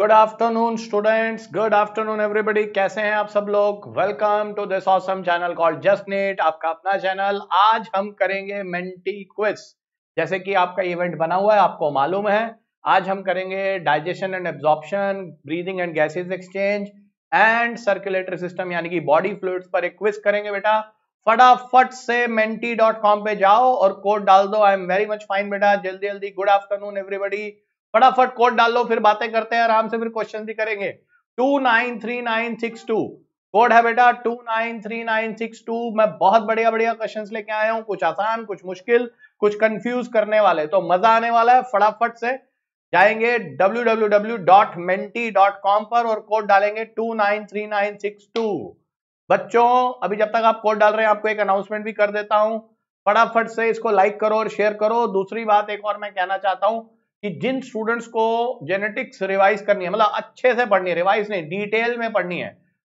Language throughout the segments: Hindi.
Good afternoon students good afternoon everybody कैसे हैं आप सब लोग welcome to this awesome channel called just net आपका अपना चैनल आज हम करेंगे मेंटी क्विज जैसे कि आपका इवेंट बना हुआ है आपको मालूम है आज हम करेंगे digestion and absorption breathing and gases exchange and circulatory system यानी कि बॉडी फ्लूड्स पर एक क्विज करेंगे बेटा फटाफट से मेंटी डॉट कॉम पे जाओ और कोड डाल दो I am very much fine बेटा जल्दी जल्दी गुड आफ्टरनून एवरीबडी फटाफट कोड डाल लो फिर बातें करते हैं आराम से फिर क्वेश्चन भी करेंगे two nine three nine six two code है बेटा two nine three nine six two मैं बहुत बढ़िया बढ़िया क्वेश्चन लेके आया हूँ कुछ आसान कुछ मुश्किल कुछ कंफ्यूज करने वाले तो मजा आने वाला है फटाफट से जाएंगे डब्ल्यू पर और कोड डालेंगे टू बच्चों अभी जब तक आप कोड डाल रहे हैं आपको एक अनाउंसमेंट भी कर देता हूँ फटाफट से इसको लाइक करो और शेयर करो दूसरी बात एक और मैं कहना चाहता हूं कि जिन स्टूडेंट्स को जेनेटिक्स रिवाइज करनी है मतलब अच्छे से पढ़नी है रिवाइज नहीं डिटेल में पढ़नी है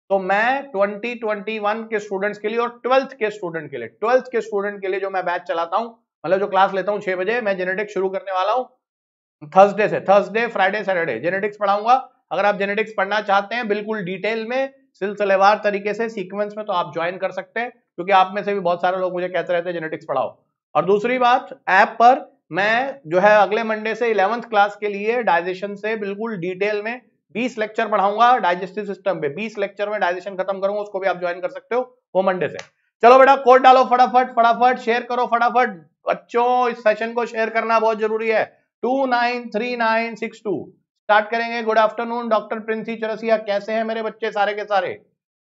तो मैं 2021 के स्टूडेंट्स के लिए और ट्वेल्थ के स्टूडेंट के लिए ट्वेल्थ के स्टूडेंट के लिए जो मैं बैच चलाता हूं मतलब जो क्लास लेता हूं छह बजे मैं जेनेटिक्स शुरू करने वाला हूँ थर्सडे से थर्सडे फ्राइडे सैटरडे जेनेटिक्स पढ़ाऊंगा अगर आप जेनेटिक्स पढ़ना चाहते हैं बिल्कुल डिटेल में सिलसिलेवार तरीके से सीक्वेंस में तो आप ज्वाइन कर सकते हैं क्योंकि आप में से भी बहुत सारे लोग मुझे कहते रहते हैं जेनेटिक्स पढ़ाओ और दूसरी बात ऐप पर मैं जो है अगले मंडे से इलेवंथ क्लास के लिए डाइजेशन से बिल्कुल डिटेल में 20 लेक्चर पढ़ाऊंगा डाइजेस्टिव सिस्टम पे 20 लेक्चर में डाइजेशन खत्म करूंगा उसको भी आप ज्वाइन कर सकते हो वो मंडे से चलो बेटा कोड डालो फटाफट फटाफट शेयर करो फटाफट बच्चों इस सेशन को शेयर करना बहुत जरूरी है two nine three nine six two start करेंगे good afternoon doctor Princy Chaurasia कैसे है मेरे बच्चे सारे के सारे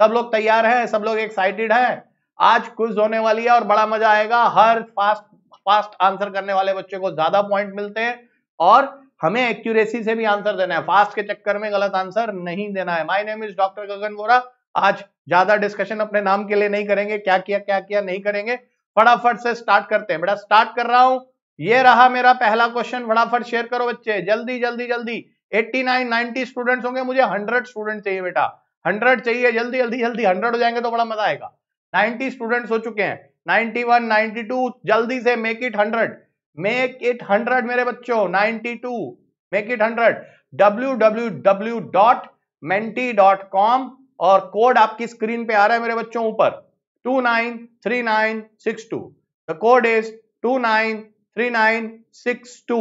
सब लोग तैयार है सब लोग एक्साइटेड है आज कुछ होने वाली है और बड़ा मजा आएगा हर फास्ट फास्ट आंसर करने वाले बच्चे को ज्यादा पॉइंट मिलते हैं और हमें एक्यूरेसी से भी आंसर देना है फास्ट के चक्कर में गलत आंसर नहीं देना है my name is doctor Gagan Vora आज ज्यादा डिस्कशन अपने नाम के लिए नहीं करेंगे क्या किया क्या किया नहीं करेंगे फटाफट से स्टार्ट करते हैं बेटा स्टार्ट कर रहा हूं ये रहा मेरा पहला क्वेश्चन फटाफट शेयर करो बच्चे जल्दी जल्दी जल्दी एट्टी नाइन स्टूडेंट्स होंगे मुझे हंड्रेड स्टूडेंट चाहिए बेटा हंड्रेड चाहिए जल्दी जल्दी जल्दी हंड्रेड हो जाएंगे तो बड़ा मजा आएगा नाइनटी स्टूडेंट्स हो चुके हैं 91 92 जल्दी से मेक इट 100 मेक इट 100 मेरे बच्चों 92 मेक इट 100 www.menti.com और कोड आपकी स्क्रीन पे आ रहा है मेरे बच्चों ऊपर 293962 the code is 293962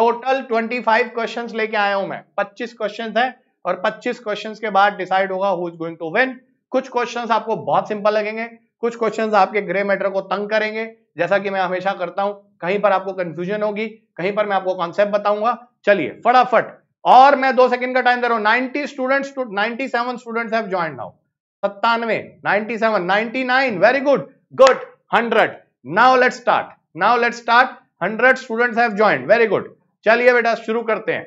total 25 questions लेके आया हूं मैं 25 क्वेश्चंस हैं और 25 क्वेश्चंस के बाद डिसाइड होगा who is going to win कुछ क्वेश्चन आपको बहुत सिंपल लगेंगे कुछ क्वेश्चन आपके ग्रे मैटर को तंग करेंगे जैसा कि मैं हमेशा करता हूं कहीं पर आपको कंफ्यूजन होगी कहीं पर मैं आपको कॉन्सेप्ट बताऊंगा चलिए फटाफट और मैं दो सेकंड का टाइम दे रहा हूं ninety students ninety seven student है सत्तानवे ninety seven ninety very good good hundred now let start now let start hundred students have join very good चलिए बेटा शुरू करते हैं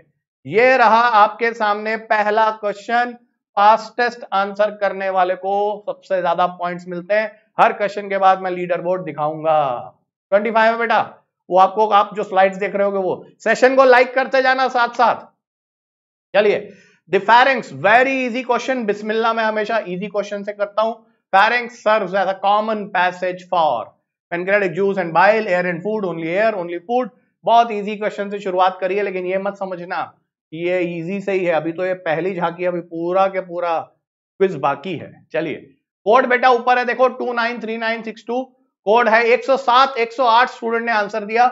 ये रहा आपके सामने पहला क्वेश्चन फास्टेस्ट आंसर करने वाले को सबसे ज्यादा पॉइंट्स मिलते हैं हर क्वेश्चन के बाद मैं लीडर बोर्ड दिखाऊंगा ट्वेंटी फाइव है बेटा वो आपको आप जो स्लाइड्स देख रहे होगे वो सेशन को लाइक करते जाना साथ साथ चलिए दिफेरेंस वेरी इजी क्वेश्चन बिस्मिल्ला मैं हमेशा इजी क्वेश्चन से करता हूं pharynx serve as a common passage for pancreatic juice and bile air and food only air only food बहुत इजी क्वेश्चन से शुरुआत करिए लेकिन ये मत समझना ये इजी से ही है अभी तो ये पहली झांकी अभी पूरा के पूरा क्विज बाकी है चलिए कोड बेटा ऊपर है देखो two nine three nine six two code है 107 108 स्टूडेंट ने आंसर दिया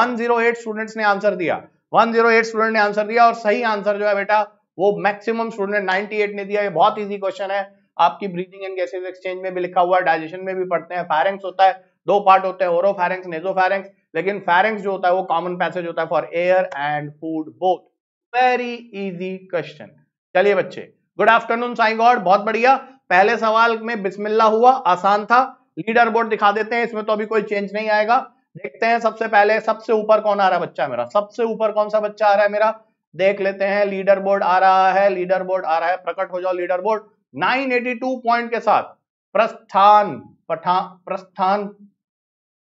108 स्टूडेंट्स ने आंसर दिया 108 स्टूडेंट ने आंसर दिया और सही आंसर जो है बेटा वो मैक्सिमम स्टूडेंट 98 ने दिया ये बहुत इजी क्वेश्चन है आपकी ब्रीथिंग एंड गैसेज एक्सचेंज में भी लिखा हुआ है डाइजेशन में भी पढ़ते हैं फैरेंक्स होता है दो पार्ट होते हैं नेजो नेजोफेरेंक्स लेकिन फेरेंक्स जो होता है वो कॉमन पैसेज होता है for air and food both very easy question चलिए बच्चे गुड आफ्टरनून साई गॉड बहुत बढ़िया पहले सवाल में बिस्मिल्ला हुआ आसान था लीडर बोर्ड दिखा देते हैं इसमें तो अभी कोई चेंज नहीं आएगा देखते हैं सबसे पहले सबसे ऊपर कौन आ रहा है बच्चा मेरा सबसे ऊपर कौन सा बच्चा आ रहा है मेरा देख लेते हैं लीडर बोर्ड आ रहा है लीडर बोर्ड आ रहा है प्रकट हो जाओ लीडर बोर्ड 982 पॉइंट के साथ प्रस्थान पठान प्रस्थान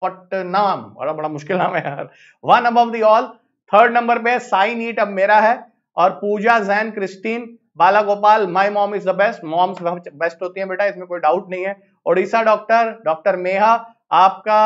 पटनाम बड़ा बड़ा मुश्किल नाम है यार one above all third number पे साइन ईट अब मेरा है और Pooja Jain Christine Bala Gopal my mom is the best moms best होती है बेटा इसमें कोई डाउट नहीं है ओडिशा डॉक्टर डॉक्टर मेहा आपका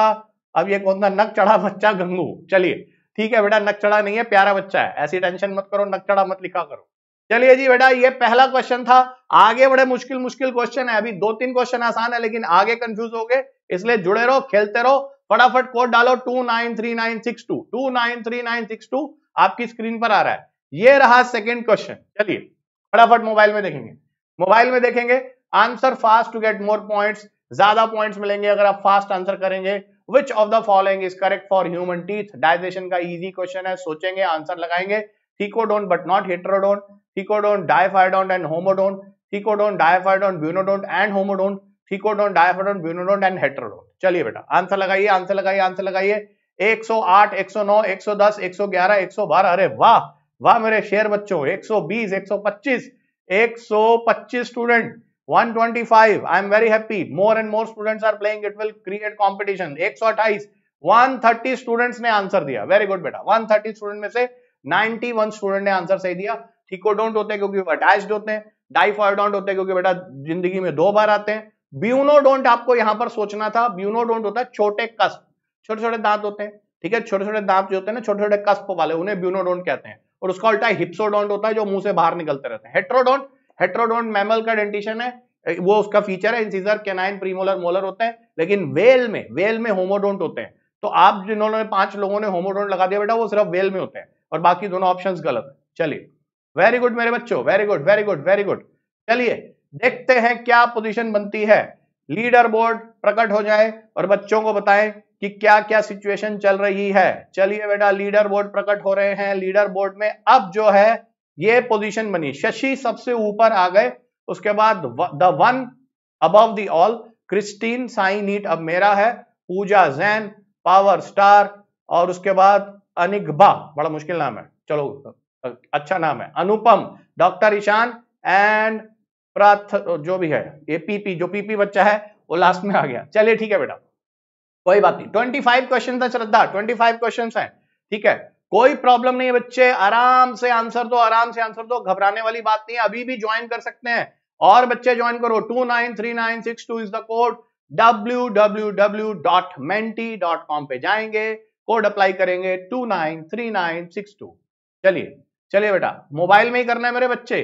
अब ये कौन सा नक चढ़ा बच्चा गंगू चलिए ठीक है बेटा नक चढ़ा नहीं है प्यारा बच्चा है ऐसी टेंशन मत करो नक चढ़ा मत लिखा करो चलिए जी बेटा ये पहला क्वेश्चन था आगे बड़े मुश्किल मुश्किल क्वेश्चन है अभी दो तीन क्वेश्चन आसान है लेकिन आगे कंफ्यूज हो गए इसलिए जुड़े रहो खेलते रहो फटाफट कोड डालो two nine three nine six two two nine three nine six two आपकी स्क्रीन पर आ रहा है ये रहा सेकेंड क्वेश्चन चलिए फटाफट मोबाइल में देखेंगे मोबाइल में देखेंगे answer fast to get more points ज्यादा पॉइंट्स मिलेंगे अगर आप फास्ट आंसर करेंगे which of the following is correct for human teeth digestion का इजी क्वेश्चन है सोचेंगे आंसर लगाएंगे thecodont but not heterodont thecodont diphyodont and homodont thecodont diphyodont bunodont and homodont thecodont diphyodont bunodont and heterodont चलिए बेटा आंसर लगाइए आंसर लगाइए आंसर लगाइए 108 109 110 111 112 अरे वाह वाह मेरे शेयर बच्चों 120 125 125 student 125 I am very happy more and more students are playing it will create competition 128 130 students ने आंसर दिया वेरी गुड बेटा 130 स्टूडेंट में से 91 स्टूडेंट ने आंसर सही दिया थिकोडोंट होते क्योंकि अटैच्ड होते हैं डाइफाइडोंट होते क्योंकि बेटा जिंदगी में दो बार आते हैं ब्यूनोडोंट आपको यहां पर सोचना था ब्यूनोडोंट होता है छोटे कस्प छोटे छोटे दांत होते हैं ठीक है छोटे छोटे दांत जो होते हैं ना छोटे छोटे कस्प वाले उन्हें ब्यूनोडोंट कहते हैं और उसका उल्टा हिप्सोडोंट होता है जो मुंह से बाहर निकलते रहते हैं हेट्रोडोंट हेट्रोडोंट मैमल का डेंटिशन है वो उसका फीचर है इंसीजर केनाइन प्रीमोलर मोलर होते हैं लेकिन वेल में वेल में होमोडोंट होते हैं तो आप जिन्होंने पांच लोगों ने होमोडोंट लगा दिया बेटा वो सिर्फ वेल में होते हैं और बाकी दोनों ऑप्शन गलत है चलिए वेरी गुड मेरे बच्चों very good very good very good चलिए देखते हैं क्या पोजिशन बनती है लीडर बोर्ड प्रकट हो जाए और बच्चों को बताएं कि क्या क्या सिचुएशन चल रही है चलिए बेटा लीडर बोर्ड प्रकट हो रहे हैं लीडर बोर्ड में अब जो है ये पोजीशन बनी शशि सबसे ऊपर आ गए उसके बाद the one above the all Christine Sai NEET अब मेरा है पूजा जैन पावर स्टार और उसके बाद अनिगबा बड़ा मुश्किल नाम है चलो अच्छा नाम है अनुपम डॉक्टर ईशान एंड प्राथ जो भी है एपीपी जो पीपी बच्चा है वो लास्ट में आ गया चलिए ठीक है बेटा कोई बात नहीं ट्वेंटी फाइव क्वेश्चन था श्रद्धा ट्वेंटी फाइव क्वेश्चन है ठीक है कोई प्रॉब्लम नहीं है बच्चे आराम से आंसर दो आराम से आंसर दो घबराने वाली बात नहीं है अभी भी ज्वाइन कर सकते हैं और बच्चे ज्वाइन करो two nine three nine six two is the code W W W dot Menti dot com पे जाएंगे कोड अप्लाई करेंगे two nine three nine six two चलिए चलिए बेटा मोबाइल में ही करना है मेरे बच्चे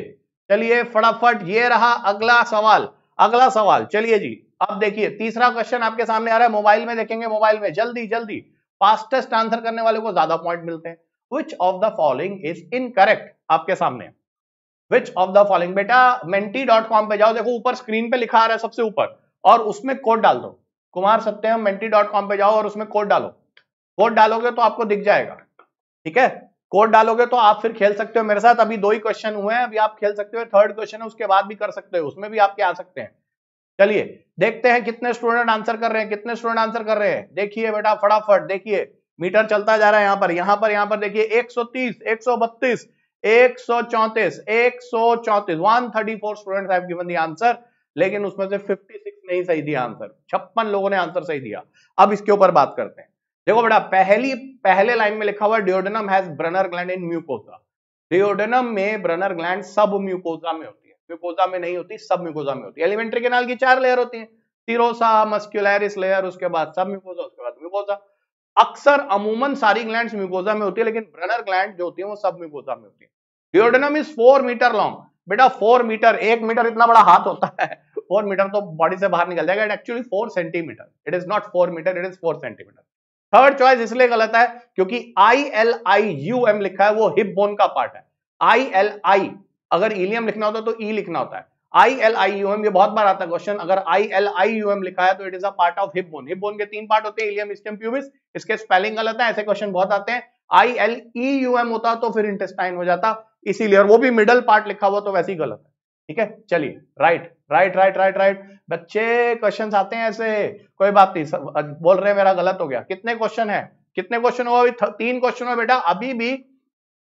चलिए फटाफट ये रहा अगला सवाल अगला सवाल चलिए जी अब देखिए तीसरा क्वेश्चन आपके सामने आ रहा है मोबाइल में देखेंगे मोबाइल में जल्दी जल्दी फास्टेस्ट आंसर करने वाले को ज्यादा पॉइंट मिलते हैं which of the following is correct आपके सामने विच ऑफ द फॉलोइंग बेटा मेंटी डॉट कॉम पे जाओ देखो ऊपर स्क्रीन पे लिखा आ रहा है सबसे ऊपर और उसमें कोड डाल दो Kumar Satyam Menti dot com पे जाओ और उसमें कोड डालो कोड डालोगे तो आपको दिख जाएगा ठीक है कोड डालोगे तो आप फिर खेल सकते हो मेरे साथ अभी दो ही क्वेश्चन हुए हैं अभी आप खेल सकते हो थर्ड क्वेश्चन है उसके बाद भी कर सकते हो उसमें भी आपके आ सकते हैं चलिए देखते हैं कितने स्टूडेंट आंसर कर रहे हैं कितने स्टूडेंट आंसर कर रहे हैं देखिए बेटा फटाफट देखिए मीटर चलता जा रहा है यहाँ पर यहाँ पर यहाँ पर देखिए 130, सौ 134, एक सौ students have given the answer लेकिन उसमें से 56 नहीं सही दिया आंसर छप्पन लोगों ने आंसर सही दिया अब इसके ऊपर बात करते हैं देखो बेटा पहली पहले लाइन में लिखा हुआ duodenum has Brunner gland in mucosa duodenum में ब्रनर ग्लैंड सब म्यूकोसा में होते म्यूकोजा में नहीं होती सब म्यूकोजा में होती है एलिमेंट्री केनाल की चार लेयर होती है सीरोसा मस्क्यूलरिस लेयर उसके बाद सब म्यूकोजा उसके बाद म्यूकोजा अक्सर अमूमन सारी ग्लैंड म्यूकोजा में होती है लेकिन ब्रनर ग्लैंड जो होती है वो सब म्यूकोजा में होती है duodenum is four metre long बेटा फोर मीटर एक मीटर इतना बड़ा हाथ होता है फोर मीटर तो बॉडी से बाहर निकल जाएगा it actually four centimetre it is not four metre it is four centimetre third choice इसलिए गलत है क्योंकि I L I U M लिखा है वो हिप बोन का पार्ट है आई एल आई अगर इलियम लिखना होता है तो ई लिखना होता है आई एल आई यूएम ये बहुत बार आता है क्वेश्चन अगर आई एल आई यूएम लिखा है तो it is a part of hip bone hip bone के तीन पार्ट होते हैं इलियम स्टेम प्यूबिस इसके स्पेलिंग गलत है ऐसे क्वेश्चन बहुत आते हैं आई एल ई यूएम होता तो फिर इंटेस्टाइन हो जाता इसीलिए और वो भी मिडल पार्ट लिखा हुआ तो वैसे ही गलत है ठीक है चलिए right right right right right बच्चे क्वेश्चन आते हैं ऐसे कोई बात नहीं बोल रहे मेरा गलत हो गया कितने क्वेश्चन है कितने क्वेश्चन हुआ अभी तीन क्वेश्चन हुआ बेटा अभी भी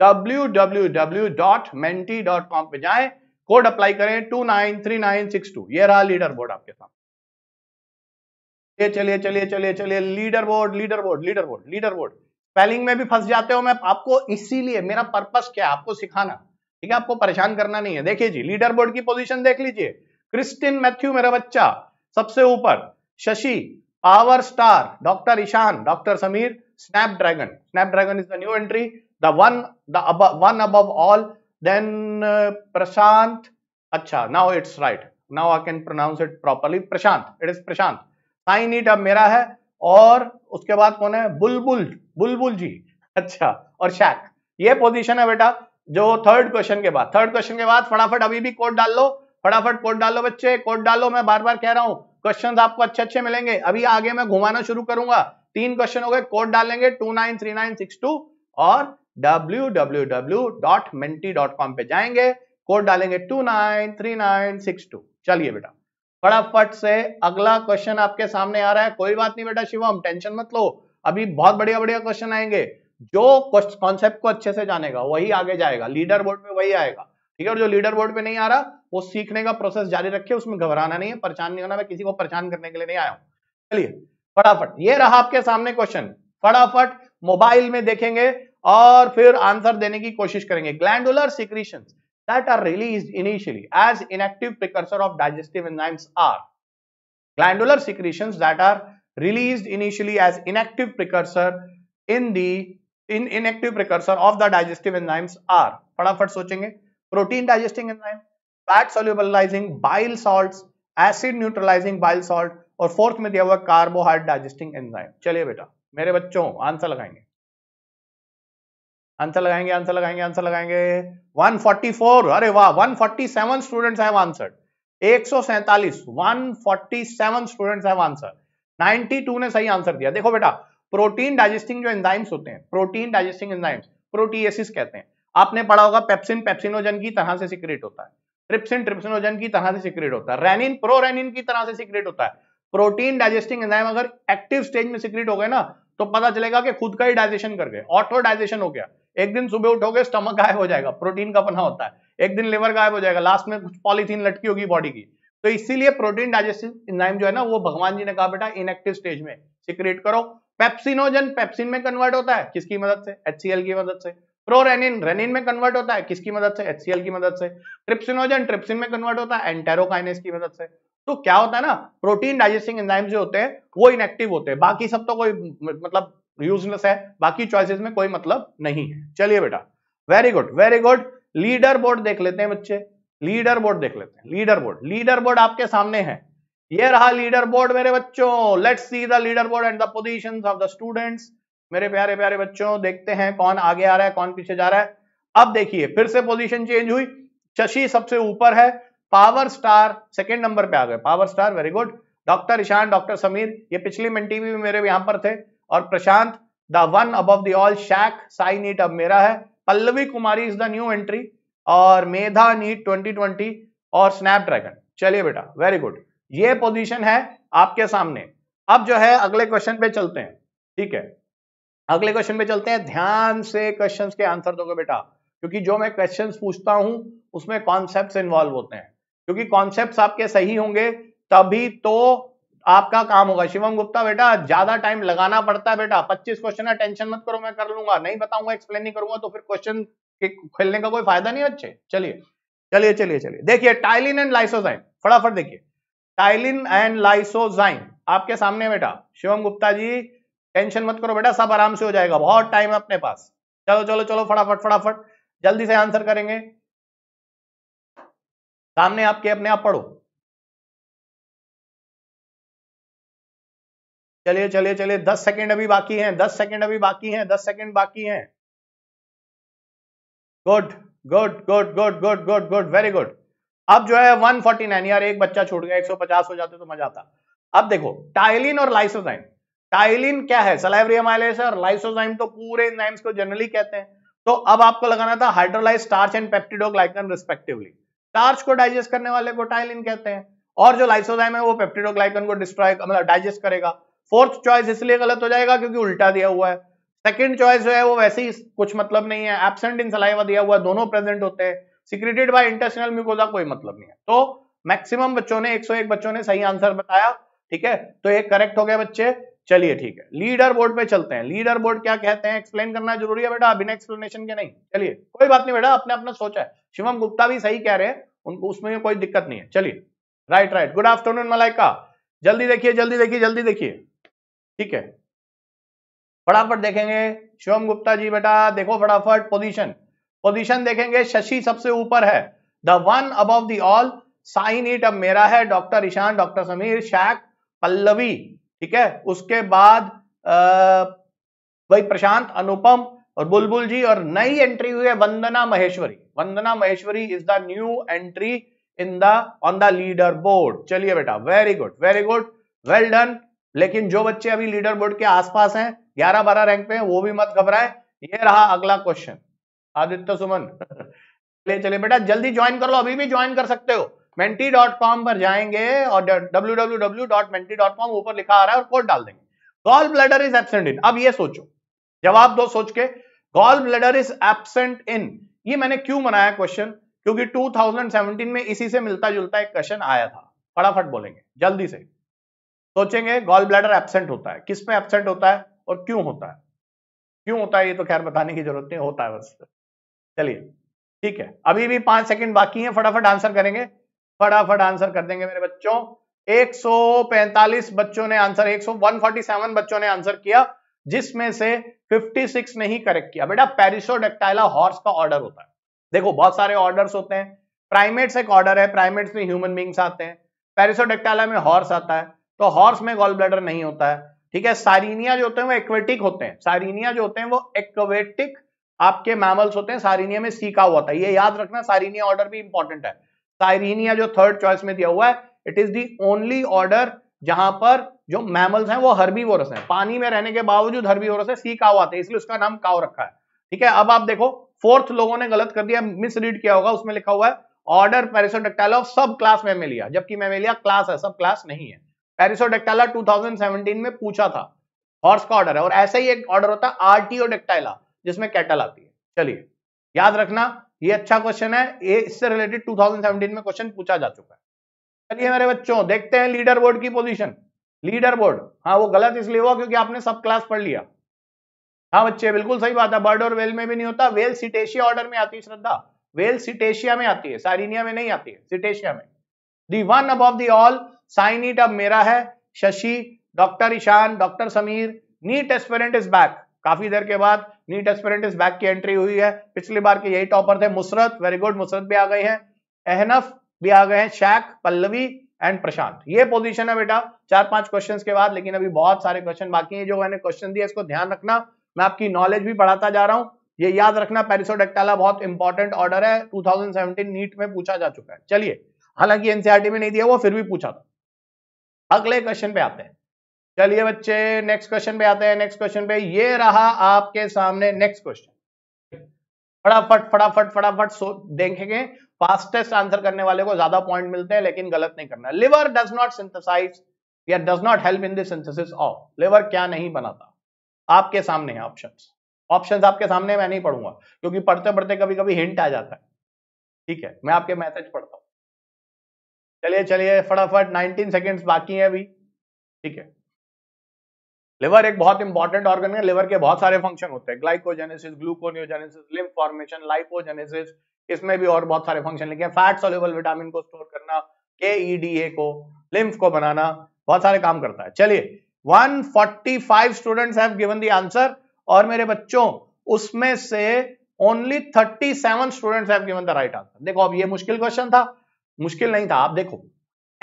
www.menti.com पे जाएं कोड अप्लाई करें 293962 ये रहा लीडर बोर्ड आपके सामने चलिए चलिए चलिए चलिए leader board leader board leader board leader board spelling में भी फंस जाते हो मैं आपको इसीलिए मेरा पर्पस क्या है आपको सिखाना ठीक है आपको परेशान करना नहीं है देखिए जी लीडर बोर्ड की पोजीशन देख लीजिए क्रिस्टिन मैथ्यू मेरा बच्चा सबसे ऊपर Shashi power star doctor Ishan doctor Sameer Snapdragon Snapdragon is the new entry the one the above one above all then uh, prashant acha now it's right now i can pronounce it properly prashant it is prashant Sai it अब मेरा है और उसके बाद कौन है बुलबुल बुलबुल जी अच्छा और शैक ये पोजीशन है बेटा जो थर्ड क्वेश्चन के बाद थर्ड क्वेश्चन के बाद फटाफट अभी भी कोड डाल लो फटाफट कोड डालो बच्चे कोड डालो मैं बार बार कह रहा हूँ क्वेश्चंस आपको अच्छे अच्छे मिलेंगे अभी आगे मैं घुमाना शुरू करूंगा तीन क्वेश्चन हो गए कोड डालेंगे two nine three nine six two और www.menti.com पे जाएंगे कोड डालेंगे 293962 चलिए बेटा फटाफट से अगला क्वेश्चन आपके सामने आ रहा है कोई बात नहीं बेटा शिवम टेंशन मत लो अभी बहुत बढ़िया बढ़िया क्वेश्चन आएंगे जो कॉन्सेप्ट को अच्छे से जानेगा वही आगे जाएगा लीडर बोर्ड में वही आएगा ठीक है और जो लीडर बोर्ड में नहीं आ रहा वो सीखने का प्रोसेस जारी रखे उसमें घबराना नहीं है परेशान नहीं होना मैं किसी को परेशान करने के लिए नहीं आया हूं चलिए फटाफट ये रहा आपके सामने क्वेश्चन फटाफट मोबाइल में देखेंगे और फिर आंसर देने की कोशिश करेंगे glandular secretion that are release initially as inactive precursor of digestive enzymes are glandular secretion that are release initially as inactive precursor in the in inactive precursor of the digestive enzymes are फटाफट सोचेंगे protein digesting enzyme fat solubilizing bile salt acid neutralizing bile salt और फोर्थ में दिया हुआ कार्बोहाइड्रेट डाइजेस्टिंग एंजाइम चलिए बेटा मेरे बच्चों आंसर लगाएंगे आंसर लगाएंगे आंसर लगाएंगे आंसर लगाएंगे 144 अरे वाह 147 फोर्टी सेवन स्टूडेंट है स्टूडेंट्स हैव आंसर 92 ने सही आंसर दिया देखो बेटा प्रोटीन डाइजेस्टिंग जो एंजाइम्स होते हैं प्रोटीन डाइजेस्टिंग एंजाइम्स प्रोटीएसिस कहते हैं आपने पढ़ा होगा पेप्सिन पेप्सिनोजन की तरह से सिक्रेट होता है ट्रिप्सिन ट्रिप्सिनोजन की तरह से सिक्रेट होता है रेनिन प्रो रेनिन की तरह से सिक्रेट होता है प्रोटीन डाइजेस्टिंग एंजाइम अगर एक्टिव स्टेज में सिक्रेट हो गए ना तो पता चलेगा कि खुद का ही डाइजेशन कर गए ऑटो डाइजेशन हो गया एक दिन सुबह उठोगे स्टमक गायब हो जाएगा प्रोटीन का पना होता है एक दिन लिवर गायब हो जाएगा लास्ट में कुछ पॉलीथीन लटकी होगी बॉडी की तो इसीलिए प्रोटीन डाइजेस्टिव इंजाइम जो है ना वो भगवान जी ने कहा बेटा इनएक्टिव स्टेज में सिक्रेट करो पेप्सिनोजन पेप्सिन में कन्वर्ट होता है किसकी मदद से एचसीएल की मदद से प्रोरेनिन रेनिन में कन्वर्ट होता है किसकी मदद से एचसीएल की मदद से ट्रिप्सिनोजन ट्रिप्सिन में कन्वर्ट होता है एंटेरोकाइनेस की मदद से तो क्या होता है ना प्रोटीन डाइजेस्टिंग एंजाइम्स जो होते हैं वो इनएक्टिव होते हैं बाकी सब तो कोई मतलब यूजलेस है बाकी चॉइसेस में कोई मतलब नहीं है चलिए बेटा very good very good leader board देख लेते हैं बच्चे लीडर बोर्ड देख लेते हैं लीडर बोर्ड लीडर बोर्ड आपके सामने है ये रहा लीडर बोर्ड मेरे बच्चों let's see the leader board and the position of the students मेरे प्यारे प्यारे बच्चों देखते हैं कौन आगे आ रहा है कौन पीछे जा रहा है अब देखिए फिर से पोजीशन चेंज हुई शशि सबसे ऊपर है पावर स्टार सेकेंड नंबर पे आ गए power star very good doctor Ishan doctor Sameer ये पिछली मिनटी भी मेरे यहां पर थे और Prashant the one above all Shaik Sai NEET अब मेरा है Pallavi Kumari is the new entry और मेधा नीट ट्वेंटी और स्नैपड्रैगन चलिए बेटा वेरी गुड ये पोजीशन है आपके सामने अब जो है अगले क्वेश्चन पे चलते हैं ठीक है अगले क्वेश्चन पे चलते हैं ध्यान से क्वेश्चन के आंसर दोगे बेटा क्योंकि जो मैं क्वेश्चन पूछता हूं उसमें कॉन्सेप्ट इन्वॉल्व होते हैं क्योंकि कॉन्सेप्ट आपके सही होंगे तभी तो आपका काम होगा शिवम गुप्ता बेटा ज्यादा टाइम लगाना पड़ता है बेटा 25 क्वेश्चन है टेंशन मत करो मैं कर लूंगा नहीं बताऊंगा एक्सप्लेन नहीं करूंगा तो फिर क्वेश्चन खेलने का कोई फायदा नहीं अच्छे चलिए चलिए चलिए चलिए देखिए टाइलिन एंड लाइसोजाइन फटाफट देखिए टाइलिन एंड लाइसोजाइन आपके सामने बेटा शिवम गुप्ता जी टेंशन मत करो बेटा सब आराम से हो जाएगा बहुत टाइम है अपने पास चलो चलो चलो फटाफट फटाफट जल्दी से आंसर करेंगे सामने आपके अपने आप पढ़ो चलिए चलिए चलिए दस सेकेंड अभी बाकी हैं दस सेकेंड अभी बाकी हैं दस सेकेंड बाकी हैं good good good good good good good very good अब जो है 149 यार एक बच्चा छूट गया 150 हो जाते तो मजा आता अब देखो टाइलिन और लाइसोजाइम टाइलिन क्या है और लाइसोजाइम तो पूरे एंजाइम्स को जनरली कहते हैं तो अब आपको लगाना था hydrolyse starch and peptidoglycan respectively starch को डाइजेस्ट करने वाले को टाइलिन कहते हैं और जो लाइसोजाइम है वो पेप्टिडोग्लाइकन को डिस्ट्रॉय मतलब डाइजेस्ट करेगा फोर्थ चॉइस इसलिए गलत हो जाएगा क्योंकि उल्टा दिया हुआ है सेकंड चॉइस जो है वो वैसे ही कुछ मतलब नहीं है एबसेंट इन सलाइवा दिया हुआ है दोनों प्रेजेंट होते हैं सिक्रेटेड बाय इंटेस्टिनल म्यूकोजा कोई मतलब नहीं है तो मैक्सिमम बच्चों ने 101 बच्चों ने सही आंसर बताया ठीक है तो ये करेक्ट हो गया बच्चे चलिए ठीक है लीडर बोर्ड पे चलते हैं लीडर बोर्ड क्या कहते हैं एक्सप्लेन करना जरूरी है बेटा बिना एक्सप्लेनेशन के नहीं चलिए कोई बात नहीं बेटा अपने अपना सोचा है शिवम गुप्ता भी सही कह रहे हैं उनको उसमें कोई दिक्कत नहीं है चलिए right right good afternoon Malaika जल्दी देखिए जल्दी देखिए जल्दी देखिए ठीक है फटाफट देखेंगे शिवम गुप्ता जी बेटा देखो फटाफट पोजीशन पोजीशन देखेंगे शशि सबसे ऊपर है the one above all sign it अब मेरा है डॉक्टर ईशान डॉक्टर समीर शैक पल्लवी ठीक है उसके बाद भाई प्रशांत अनुपम और बुलबुल जी और नई एंट्री हुई है Vandana Maheshwari Vandana Maheshwari is the new entry in the on the leader board चलिए बेटा very good very good well done लेकिन जो बच्चे अभी लीडर बोर्ड के आसपास हैं ग्यारह बारह रैंक पे हैं वो भी मत घबराएं ये रहा अगला क्वेश्चन आदित्य सुमन ले चले बेटा जल्दी ज्वाइन कर लो अभी भी ज्वाइन कर सकते हो मेंटी डॉट कॉम पर जाएंगे और W W W dot Menti dot com ऊपर लिखा आ रहा है और कोड डाल देंगे gall bladder is absent in अब ये सोचो जवाब दो सोच के gall bladder is absent in ये मैंने क्यों बनाया क्वेश्चन क्योंकि 2017 में इसी से मिलता जुलता एक क्वेश्चन आया था फटाफट बोलेंगे जल्दी से सोचेंगे गॉल ब्लैडर एबसेंट होता है किस में एबसेंट होता है और क्यों होता है क्यों होता है ये तो खैर बताने की जरूरत नहीं होता है बस चलिए ठीक है अभी भी पांच सेकंड बाकी है फटाफट आंसर करेंगे फटाफट आंसर कर देंगे मेरे बच्चों 145 बच्चों ने आंसर 100 147 बच्चों ने आंसर किया जिसमें से 56 नहीं करेक्ट किया बेटा पेरिसोडेक्टाइला हॉर्स का ऑर्डर होता है देखो बहुत सारे ऑर्डर होते हैं प्राइमेट्स एक ऑर्डर है प्राइमेट्स में ह्यूमन बींग्स आते हैं पेरिसोडेक्टाइला में हॉर्स आता है तो हॉर्स में गॉल ब्लैडर नहीं होता है ठीक है सारीनिया जो होते हैं वो एक्वेटिक होते हैं सारीनिया जो होते हैं वो एक्वेटिक आपके मैमल्स होते हैं सारीनिया में सीका हुआ था ये याद रखना सारीनिया ऑर्डर भी इंपॉर्टेंट है सारीनिया जो थर्ड चॉइस में दिया हुआ है it is the only order जहां पर जो मैमल्स हैं वो हरबी वोरस है पानी में रहने के बावजूद वोरस है सीका हुआ था इसलिए उसका नाम काव रखा है ठीक है अब आप देखो फोर्थ लोगों ने गलत कर दिया मिस रीड किया होगा उसमें लिखा हुआ है order perissodactyl of sub class Mammalia जबकि मेमेलिया क्लास है सब क्लास नहीं है पेरिसोडेक्टाइला 2017 में पूछा था हॉर्स का ऑर्डर है और ऐसा ही एक ऑर्डर होता है आरटीओ डेक्टाइला जिसमें कैटल आती है चलिए याद रखना ये अच्छा क्वेश्चन है ये इससे रिलेटेड 2017 में क्वेश्चन पूछा जा चुका है चलिए मेरे बच्चों देखते हैं लीडर बोर्ड की पोजिशन लीडर बोर्ड हाँ वो गलत इसलिए हुआ क्योंकि आपने सब क्लास पढ़ लिया हाँ बच्चे बिल्कुल सही बात है बर्ड और वेल में भी नहीं होता वेल सिटेशिया ऑर्डर में आती है श्रद्धा वेल सिटेशिया में आती है सारिनिया में नहीं आती है सिटेशिया में दी one above the all sign it अब मेरा है Shashi doctor Ishan doctor Sameer NEET aspirant is back काफी देर के बाद नीट एस्पेरेंट इज बैक की एंट्री हुई है पिछली बार के यही टॉपर थे मुसरत वेरी गुड मुसरत भी आ गई है एहनफ भी आ गए हैं शैक पल्लवी एंड प्रशांत ये पोजीशन है बेटा चार पांच क्वेश्चन के बाद लेकिन अभी बहुत सारे क्वेश्चन बाकी हैं जो मैंने क्वेश्चन दिया इसको ध्यान रखना मैं आपकी नॉलेज भी बढ़ाता जा रहा हूं ये याद रखना पेरिसोडेक्टाला बहुत इंपॉर्टेंट ऑर्डर है 2017 नीट में पूछा जा चुका है चलिए हालांकि एनसीआरटी e में नहीं दिया वो फिर भी पूछा था अगले क्वेश्चन पे आते हैं चलिए बच्चे नेक्स्ट क्वेश्चन पे आते हैं नेक्स्ट क्वेश्चन पे ये रहा आपके सामने नेक्स्ट क्वेश्चन फटाफट फटाफट फटाफट देखेंगे फास्टेस्ट आंसर करने वाले को ज्यादा पॉइंट मिलते हैं लेकिन गलत नहीं करना लिवर डज नॉट सिंथेसाइज या does not help in synthesis of liver क्या नहीं बनाता आपके सामने है ऑप्शन ऑप्शन आपके सामने मैं नहीं पढ़ूंगा क्योंकि पढ़ते पढ़ते कभी कभी हिंट आ जाता है ठीक है मैं आपके मैसेज पढ़ता हूँ चलिए चलिए फटाफट 19 सेकेंड्स बाकी हैं अभी ठीक है लिवर एक बहुत इंपॉर्टेंट ऑर्गन है लिवर के बहुत सारे फंक्शन होते हैं glycogenesis gluconeogenesis lymph formation lipogenesis इसमें भी और बहुत सारे फंक्शन लिखे हैं फैट सोल्यूबल विटामिन को स्टोर करना के ई डी ए को लिम्फ को बनाना बहुत सारे काम करता है चलिए 145 students have given the answer और मेरे बच्चों उसमें से only 37 students have given the right answer देखो अब ये मुश्किल क्वेश्चन था मुश्किल नहीं था आप देखो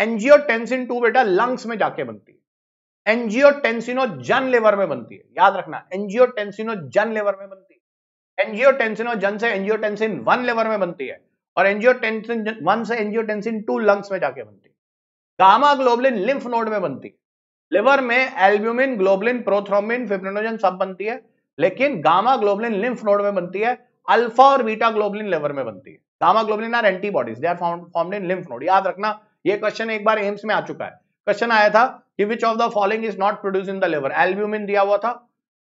एंजियोटेंसिन टू बेटा लंग्स में जाके बनती है एंजियोटेंसिनो जन लेवर में बनती है याद रखना एंजियोटेंसिनो जन लेवर में बनती है एंजियोटेंसिनो जन से एंजियोटेंसिन वन लेवर में बनती है और एंजियोटेंसिन वन से एंजियोटेंसिन टू लंग्स में जाके बनती है गामा ग्लोबलिन लिम्फ नोड में बनती है लिवर में एल्ब्यूमिन ग्लोबलिन प्रोथ्रोमिन फिब्रिनोजन सब बनती है लेकिन गामा ग्लोबलिन लिम्फ नोड में बनती है अल्फा और बीटा ग्लोबलिन लिवर में बनती है gamma globulin are antibodies they are formed in lymph node याद रखना ये क्वेश्चन एक बार एम्स में आ चुका है क्वेश्चन आया था कि which of the following is not produce in the liver albumin दिया हुआ था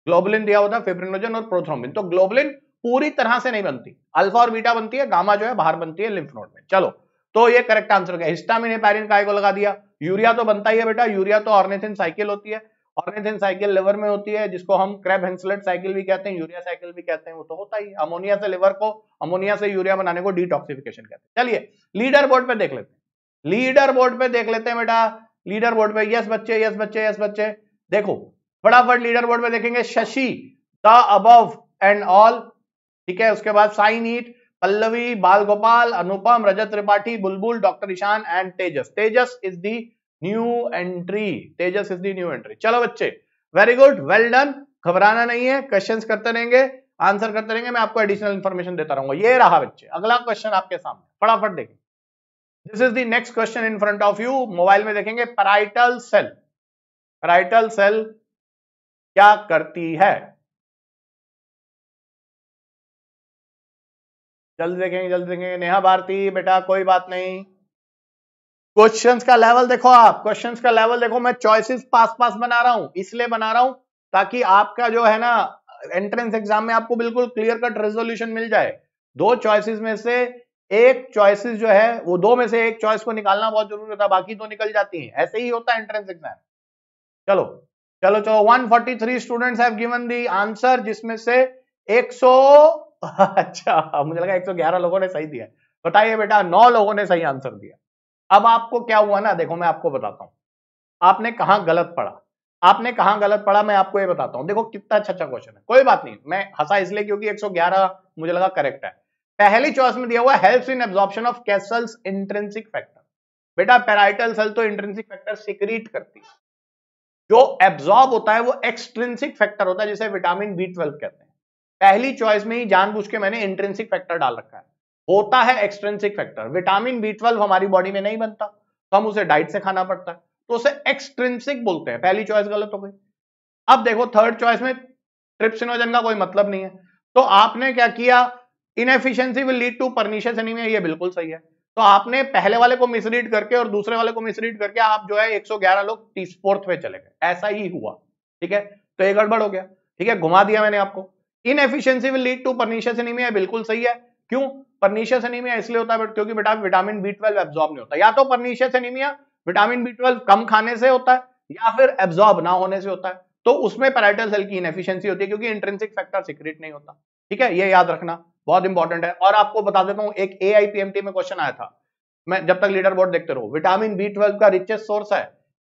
ग्लोबुलिन दिया हुआ था फिब्रिनोजन और प्रोथ्रोमिन तो ग्लोबुलिन पूरी तरह से नहीं बनती अल्फा और बीटा बनती है गामा जो है बाहर बनती है लिम्फ नोड में चलो तो ये करेक्ट आंसर गया हिस्टामिन हेपेरिन काय को लगा दिया यूरिया तो बनता ही है बेटा यूरिया तो ऑर्नेथिन साइकिल होती है ऑर्गेनिक साइकिल लिवर में होती है जिसको हम क्रैब हेंसलेट साइकिल भी कहते हैं यूरिया साइकिल भी कहते हैं वो तो होता ही अमोनिया से लिवर को अमोनिया से यूरिया बनाने को डिटॉक्सिफिकेशन कहते हैं चलिए लीडर बोर्ड पे देख लेते हैं लीडर बोर्ड पे देख लेते हैं बेटा लीडर बोर्ड पे यस बच्चे यस बच्चे यस बच्चे देखो फटाफट लीडर बोर्ड पे देखेंगे Shashi the above and all ठीक है उसके बाद साइन ईट पल्लवी बाल गोपाल अनुपम Rajat Tripathi Bulbul doctor Ishan and Tejas Tejas is the new entry Tejas is the new entry चलो बच्चे वेरी गुड वेल डन घबराना नहीं है क्वेश्चन करते रहेंगे आंसर करते रहेंगे मैं आपको एडिशनल इन्फॉर्मेशन देता रहूंगा ये रहा बच्चे अगला क्वेश्चन आपके सामने फटाफट देखें this is the next question in front of you mobile में देखेंगे पराइटल सेल पराइटल सेल क्या करती है जल्दी देखेंगे जल्दी देखेंगे नेहा भारती बेटा कोई बात नहीं क्वेश्चंस का लेवल देखो आप क्वेश्चंस का लेवल देखो मैं चॉइसेस पास पास बना रहा हूं इसलिए बना रहा हूं ताकि आपका जो है ना एंट्रेंस एग्जाम में आपको बिल्कुल क्लियर कट रेजोल्यूशन मिल जाए दो चॉइसेस में से एक चॉइसेस जो है वो दो में से एक चॉइस को निकालना बहुत जरूरी होता है बाकी दो निकल जाती है ऐसे ही होता है एंट्रेंस एग्जाम चलो चलो चलो 143 forty three given the answer जिसमें से 100 अच्छा मुझे लगा 111 लोगों ने सही दिया बताइए बेटा नौ लोगों ने सही आंसर दिया अब आपको क्या हुआ ना देखो मैं आपको बताता हूं आपने कहा गलत पढ़ा आपने कहा गलत पढ़ा मैं आपको ये बताता हूं देखो कितना अच्छा अच्छा क्वेश्चन है कोई बात नहीं मैं हंसा इसलिए क्योंकि 111 मुझे लगा करेक्ट है पहली चॉइस में दिया हुआ help in absorption of Castle's intrinsic factor बेटा पेराइटल सेल तो इंट्रेंसिक फैक्टर सिक्रीट करती है जो एब्जॉर्ब होता है वो एक्सट्रेंसिक फैक्टर होता है जिसे विटामिन बी ट्वेल्व कहते हैं पहली चॉइस में ही जानबूझ के मैंने इंट्रेंसिक फैक्टर डाल रखा है होता है extrinsic factor vitamin B twelve हमारी बॉडी में नहीं बनता तो हम उसे डाइट से खाना पड़ता है तो उसे एक्सट्रेंसिक बोलते हैं पहली चॉइस गलत हो गई अब देखो थर्ड चॉइस में ट्रिप्सिनोजन का कोई मतलब नहीं है तो आपने क्या किया inefficiency will lead to pernicious anaemia ये बिल्कुल सही है तो आपने पहले वाले को मिसरीड करके और दूसरे वाले को मिसरीड करके आप जो है 111 लोग तीस फोर्थ पे चले गए ऐसा ही हुआ ठीक है तो ये गड़बड़ हो गया ठीक है घुमा दिया मैंने आपको inefficiency will lead to pernicious anaemia बिल्कुल सही है क्यों परनीशियस एनीमिया इसलिए होता है क्योंकि बेटा विटामिन बी ट्वेल्व एब्जॉर्ब नहीं होता या तो pernicious anaemia vitamin B twelve कम खाने से होता है या फिर एब्जॉर्ब ना होने से होता है तो उसमें पैराइटल सेल की इनफिशियंसी होती है क्योंकि इंट्रेंसिक फैक्टर सिक्रेट नहीं होता ठीक है ये याद रखना बहुत इंपॉर्टेंट है और आपको बता देता हूँ एक ए में क्वेश्चन आया था मैं जब तक लीडर बोर्ड देखते रहो विटामिन बी ट्वेल्व का रिचेस्ट सोर्स है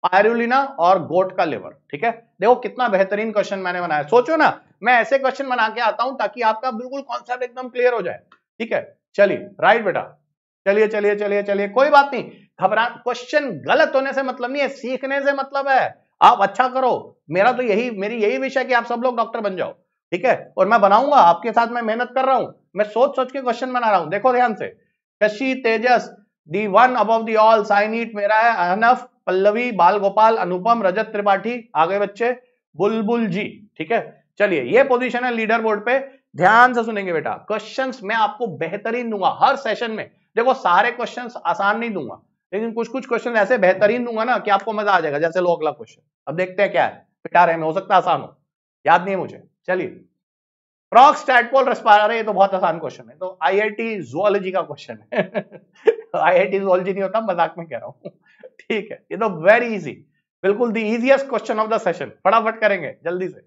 पायरुलिना और गोट का लिवर ठीक है देखो कितना बेहतरीन क्वेश्चन मैंने बनाया सोचो ना मैं ऐसे क्वेश्चन बना के आता हूं ताकि आपका बिल्कुल कॉन्सेप्ट एकदम क्लियर हो जाए ठीक है चलिए राइट बेटा चलिए चलिए चलिए चलिए कोई बात नहीं घबरा क्वेश्चन गलत होने से मतलब नहीं है सीखने से मतलब है आप अच्छा करो मेरा तो यही मेरी यही विषय कि आप सब लोग डॉक्टर बन जाओ ठीक है और मैं बनाऊंगा आपके साथ मैं मेहनत कर रहा हूं मैं सोच सोच के क्वेश्चन बना रहा हूं देखो ध्यान से Shashi Tejas the one above the all Sai NEET मेरा है अनफ पल्लवी बाल गोपाल अनुपम रजत त्रिपाठी आगे बच्चे बुलबुल जी ठीक है चलिए ये पोजीशन है लीडर बोर्ड पे ध्यान से सुनेंगे बेटा क्वेश्चंस मैं आपको बेहतरीन दूंगा हर सेशन में देखो सारे क्वेश्चंस आसान नहीं दूंगा लेकिन कुछ कुछ क्वेश्चन ऐसे बेहतरीन दूंगा ना कि आपको मजा आ जाएगा जैसे लो अगला क्वेश्चन अब देखते हैं क्या है पिटा रहे में हो सकता आसान हो याद नहीं है मुझे चलिए प्रॉक स्टैटपोल रहे ये तो बहुत आसान क्वेश्चन है तो टी जुआलॉजी का क्वेश्चन है टी जुआलॉजी नहीं होता मजाक में कह रहा हूँ ठीक है ये तो वेरी इजी बिल्कुल the easiest question of the session फटाफट करेंगे जल्दी से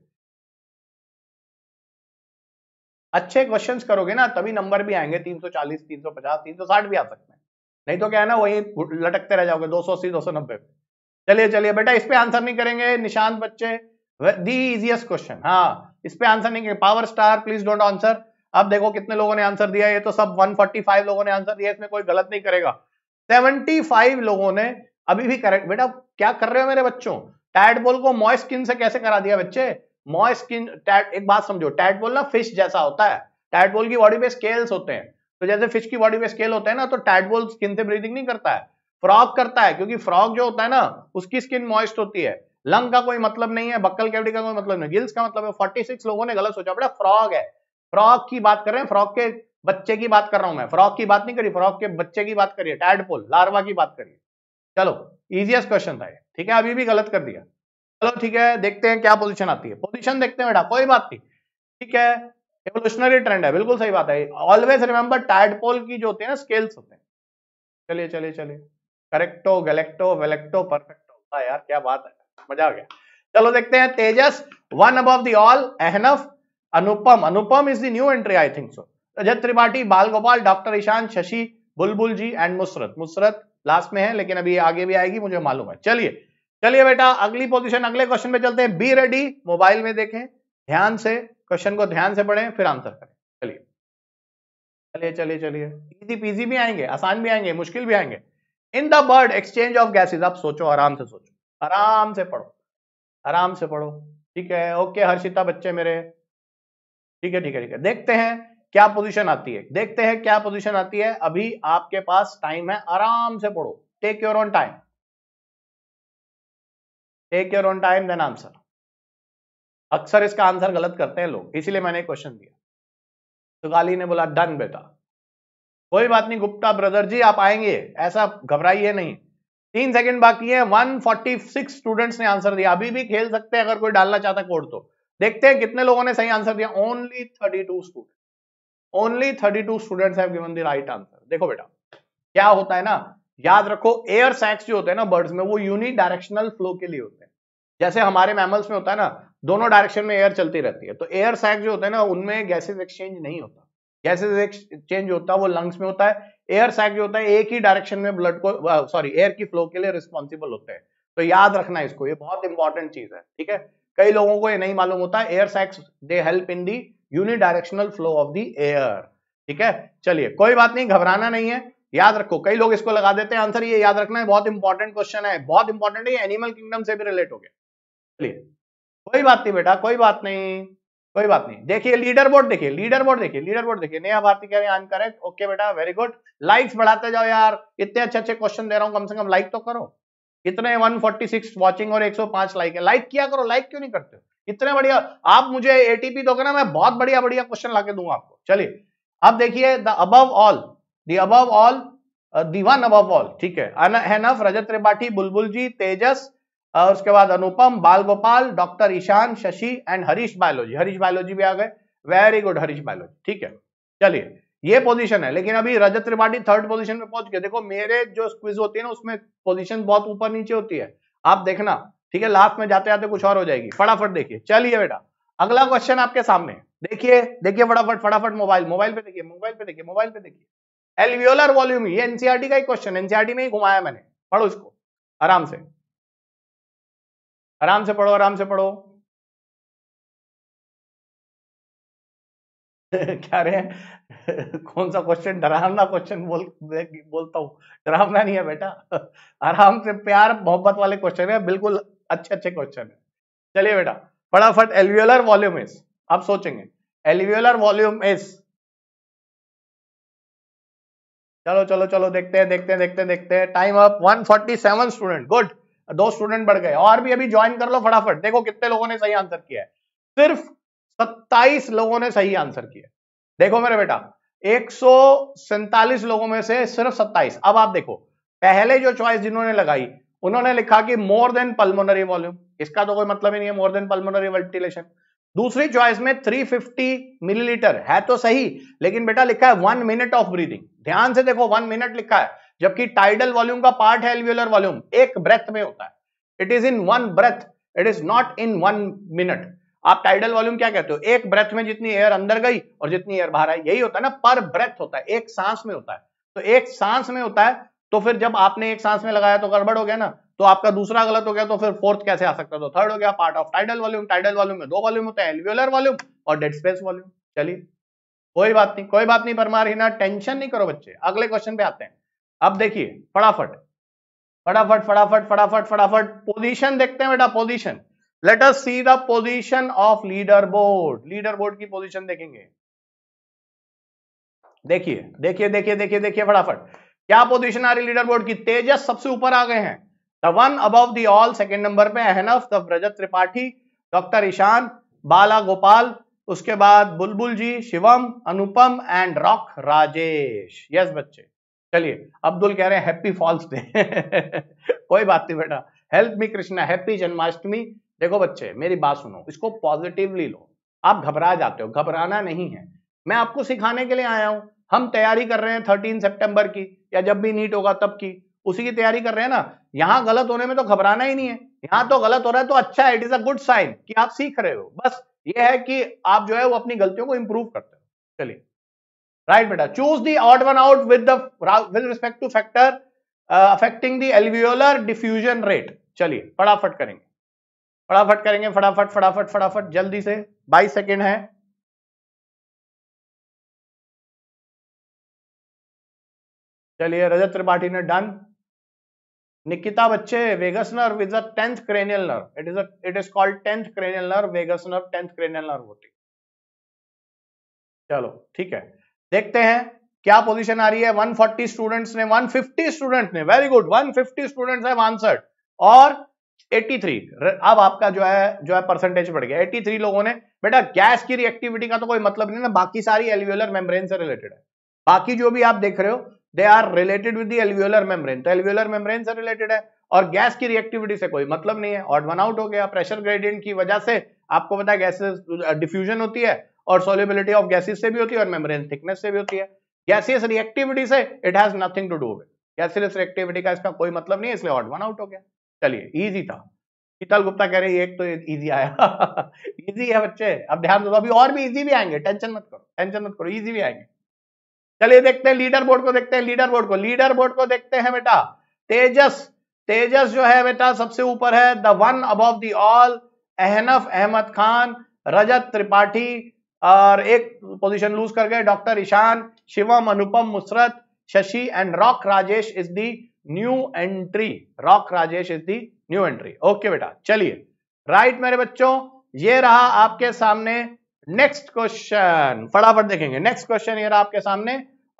अच्छे क्वेश्चंस करोगे ना तभी नंबर भी आएंगे 340, 350, 360 भी आ सकते हैं नहीं तो क्या है ना वही लटकते रह जाओगे 200 अस्सी दो पे चलिए चलिए बेटा इस पे आंसर नहीं करेंगे निशांत बच्चे दी इजिएस्ट क्वेश्चन हाँ इस पे आंसर नहीं करेंगे power star please don't answer अब देखो कितने लोगों ने आंसर दिया ये तो सब वन लोगों ने आंसर दिया इसमें कोई गलत नहीं करेगा सेवेंटी लोगों ने अभी भी करेक्ट बेटा क्या कर रहे हो मेरे बच्चों टैडबोल को स्किन से कैसे करा दिया बच्चे मॉ स्किन टैट एक बात समझो टैट बोल ना फिश जैसा होता है टैट बोल की बॉडी पे स्केल्स होते हैं तो जैसे फिश की बॉडी पे स्केल होते हैं ना तो टैट बोल स्किन से ब्रीदिंग नहीं करता है फ्रॉग करता है क्योंकि फ्रॉग जो होता है ना उसकी स्किन मॉइस्ट होती है लंग का कोई मतलब नहीं है बक्कल कैविटी का कोई मतलब नहीं गिल्स का मतलब है 46 लोगों ने गलत सोचा बड़ा फ्रॉग है फ्रॉग की बात कर रहे हैं फ्रॉग के बच्चे की बात कर रहा हूं मैं फ्रॉग की बात नहीं करी फ्रॉग के बच्चे की बात करिए टैडपोल लार्वा की बात करिए चलो इजिएस्ट क्वेश्चन था ठीक है अभी भी गलत कर दिया चलो ठीक है देखते हैं क्या पोजीशन आती है पोजीशन देखते हैं बेटा कोई बात नहीं ठीक है एवोल्यूशनरी ट्रेंड है बिल्कुल सही बात है ऑलवेज रिमेंबर टायडपोल की जो होते हैं ना स्केल्स होते हैं चलिए चलिए चलिए करेक्टो गैलेक्टो वेलेक्टो परफेक्टो यार क्या बात है मजा आ गया चलो देखते हैं Tejas one above the all Ahnaf Anupam Anupam is the new entry I think so Rajat Tripathi Bal Gopal doctor Ishan Shashi बुलबुल जी एंड मुसरत मुसरत लास्ट में है लेकिन अभी आगे भी आएगी मुझे मालूम है चलिए चलिए बेटा अगली पोजीशन अगले क्वेश्चन पे चलते हैं बी रेडी मोबाइल में देखें ध्यान से क्वेश्चन को ध्यान से पढ़ें फिर आंसर करें चलिए चलिए चलिए चलिए इजी पीजी भी आएंगे आसान भी आएंगे मुश्किल भी आएंगे in the bird exchange of gases आप सोचो आराम से सोचो आराम से पढ़ो आराम से पढ़ो ठीक है ओके हर्षिता बच्चे मेरे ठीक है ठीक है ठीक है देखते हैं क्या पोजीशन आती है देखते हैं क्या पोजीशन आती है अभी आपके पास टाइम है आराम से पढ़ो take your own time take your own time then answer अक्सर इसका आंसर गलत करते हैं लोग इसीलिए मैंने क्वेश्चन दिया तो गाली ने बोला डन बेटा कोई बात नहीं गुप्ता ब्रदर जी आप आएंगे ऐसा घबराइए नहीं तीन सेकंड बाकी है वन फोर्टी सिक्स स्टूडेंट्स ने आंसर दिया अभी भी खेल सकते हैं अगर कोई डालना चाहता कोड तो देखते हैं कितने लोगों ने सही आंसर दिया only thirty two student only thirty two students है राइट आंसर देखो बेटा क्या होता है ना याद रखो एयर सैक्स जो होते हैं ना बर्ड्स में वो यूनि डायरेक्शनल फ्लो के लिए होते हैं जैसे हमारे मैमल्स में होता है ना दोनों डायरेक्शन में एयर चलती रहती है तो एयर सैक्स जो होता है ना उनमें गैसेज एक्सचेंज नहीं होता गैसेज एक्सचेंज होता है वो लंग्स में होता है एयर सैक जो होता है एक ही डायरेक्शन में ब्लड को सॉरी एयर की फ्लो के लिए रिस्पॉन्सिबल होते हैं तो याद रखना इसको ये बहुत इंपॉर्टेंट चीज है ठीक है कई लोगों को ये नहीं मालूम होता air sacs they help in the unidirectional flow of the air ठीक है चलिए कोई बात नहीं घबराना नहीं है याद रखो कई लोग इसको लगा देते हैं आंसर ये याद रखना है बहुत इंपॉर्टेंट क्वेश्चन है बहुत इंपॉर्टेंट है एनिमल किंगडम से भी रिलेट हो गया चलिए कोई बात नहीं बेटा कोई बात नहीं कोई बात नहीं देखिए लीडर बोर्ड देखिए लीडर बोर्ड देखिए लीडर बोर्ड देखिए नया भारती कह रहे हैं करेक्ट ओके बेटा वेरी गुड लाइक्स बढ़ाते जाओ यार इतने अच्छे अच्छे क्वेश्चन दे रहा हूं कम से कम लाइक तो करो इतने 146 वाचिंग और 105 लाइक है लाइक किया करो लाइक क्यों नहीं करते इतने बढ़िया आप मुझे एटीपी दोगे ना मैं बहुत बढ़िया बढ़िया क्वेश्चन ला दूंगा आपको चलिए अब देखिए the above all the all the one above all ठीक है हैनफ रजत त्रिपाठी बुलबुल जी तेजस और उसके बाद Anupam Bal Gopal doctor Ishan Shashi and Harish biology Harish biology भी आ गए वेरी गुड हरीश बायोलॉजी ठीक है चलिए ये पोजीशन है लेकिन अभी रजत त्रिपाठी थर्ड पोजीशन में पहुंच गए देखो मेरे जो स्क्विज होती है ना उसमें पोजीशन बहुत ऊपर नीचे होती है आप देखना ठीक है लास्ट में जाते जाते कुछ और हो जाएगी फटाफट देखिए चलिए बेटा अगला क्वेश्चन आपके सामने देखिए देखिए फटाफट फटाफट मोबाइल मोबाइल पे देखिए मोबाइल पे देखिए मोबाइल पे देखिए एलवियोलर वॉल्यूम ये एनसीआरटी e का ही क्वेश्चन एनसीआरटी e में ही घुमाया मैंने पढ़ो इसको आराम से आराम से पढ़ो आराम से पढ़ो क्या रहे कौन सा क्वेश्चन डरावना क्वेश्चन बोल बोलता हूँ डरावना नहीं है बेटा आराम से प्यार मोहब्बत वाले क्वेश्चन है बिल्कुल अच्छे अच्छे क्वेश्चन है चलिए बेटा फटाफट एलवियोलर वॉल्यूम इज आप सोचेंगे एलवियोलर वॉल्यूम इज चलो चलो चलो देखते हैं देखते हैं देखते हैं देखते हैं टाइम अप 147 स्टूडेंट गुड दो स्टूडेंट बढ़ गए और भी अभी ज्वाइन कर लो फटाफट देखो कितने लोगों ने सही आंसर किया है सिर्फ 27 लोगों ने सही आंसर किया देखो मेरे बेटा एक लोगों में से सिर्फ 27 अब आप देखो पहले जो चॉइस जिन्होंने लगाई उन्होंने लिखा कि मोर देन पल्मोनरी वॉल्यूम इसका तो कोई मतलब ही नहीं है मोर देन पल्मोनरी वेंटिलेशन दूसरी चॉइस में 350 मिलीलीटर है तो सही लेकिन बेटा लिखा है वन मिनट ऑफ ब्रीदिंग ध्यान से देखो वन मिनट लिखा है जबकि टाइडल वॉल्यूम का पार्ट है एल्व्यूलर वॉल्यूम एक ब्रेथ में होता है it is in one breath it is not in one minute आप टाइडल वॉल्यूम क्या कहते हो एक ब्रेथ में जितनी एयर अंदर गई और जितनी एयर बाहर आई यही होता है ना पर ब्रेथ होता है एक सांस में होता है तो एक सांस में होता है तो फिर जब आपने एक सांस में लगाया तो गड़बड़ हो गया ना तो आपका दूसरा गलत हो गया तो फिर फोर्थ कैसे आ सकता तो थर्ड हो गया part of tidal volume tidal volume में दो वॉल्यूम होते हैं एलव्यूलर वॉल्यूम और डेड स्पेस वॉल्यूम चलिए कोई बात नहीं कोई बात नहीं परमार ना टेंशन नहीं करो बच्चे अगले क्वेश्चन पे आते हैं अब देखिए फटाफट फटाफट फटाफट फटाफट फटाफट पोजीशन देखते हैं बेटा position let us see the position of leader board leader board की पोजीशन देखेंगे देखिए देखिए देखिए देखिए देखिए फटाफट क्या पोजीशन आ रही लीडर बोर्ड की तेजस सबसे ऊपर आ गए हैं the one above the all second number पे अहनफ द रजत त्रिपाठी डॉक्टर ईशान बाला गोपाल उसके बाद Bulbul ji Shivam Anupam and Rock Rajesh yes बच्चे चलिए अब्दुल कह रहे हैं हैप्पी फॉल्स डे कोई बात नहीं बेटा help me Krishna happy Janmashtami देखो बच्चे मेरी बात सुनो इसको पॉजिटिवली लो आप घबरा जाते हो घबराना नहीं है मैं आपको सिखाने के लिए आया हूं हम तैयारी कर रहे हैं थर्टीन सेप्टेम्बर की या जब भी नीट होगा तब की उसी की तैयारी कर रहे हैं ना यहाँ गलत होने में तो घबराना ही नहीं है यहाँ तो गलत हो रहा है तो अच्छा है it is a good sign कि आप सीख रहे हो बस ये है कि आप जो है वो अपनी गलतियों को इंप्रूव करते हो चलिए राइट बेटा choose the out one out with with respect to factor affecting the alveolar diffusion rate चलिए फटाफट करेंगे फटाफट करेंगे फटाफट फटाफट फटाफट जल्दी से बाईस सेकेंड है चलिए रजत त्रिपाठी ने डन निकिता बच्चे vagus nerve is a tenth cranial nerve it is it is called tenth cranial nerve vagus nerve tenth cranial nerve होती चलो ठीक है देखते हैं क्या पोजीशन आ रही है 140 स्टूडेंट्स ने 150 स्टूडेंट्स ने very good 150 students have answered और 83 अब आपका जो है जो है परसेंटेज बढ़ गया 83 लोगों ने बेटा गैस की रिएक्टिविटी का तो कोई मतलब नहीं ना बाकी सारी एल्वियोलर मेम्ब्रेन से रिलेटेड है बाकी जो भी आप देख रहे हो they are related with the alveolar membrane तो एल्वियोलर मेम्रेन से रिलेटेड है और गैस की रिएक्टिविटी से कोई मतलब नहीं है ऑट वन आउट हो गया प्रेशर ग्रेडियंट की वजह से आपको पता है गैसेस डिफ्यूजन होती है और सोलिबिलिटी ऑफ गैसेस से भी होती है और मेम्रेन थिकनेस से भी होती है गैसियस रिएक्टिविटी से it has nothing to do with gaseous reactivity का इसका कोई मतलब नहीं है इसलिए ऑट वन आउट हो गया चलिए इजी था शीतल गुप्ता कह रहे एक तो इजी आया इजी है बच्चे अब ध्यान दो अभी और भी इजी भी आएंगे टेंशन मत करो टेंशन मत करो इजी भी आएंगे चलिए देखते हैं लीडर बोर्ड को देखते हैं लीडर बोर्ड को लीडर बोर्ड को देखते हैं बेटा तेजस तेजस जो है बेटा सबसे ऊपर है the one above the all Ahnaf Ahmad Khan Rajat Tripathi और एक पोजीशन लूज कर गए doctor Ishan Shivam Anupam Musarrat Shashi and Rock Rajesh is the new entry Rock Rajesh is the new entry okay बेटा चलिए राइट मेरे बच्चों ये रहा आपके सामने नेक्स्ट क्वेश्चन फटाफट देखेंगे नेक्स्ट क्वेश्चन ये आपके सामने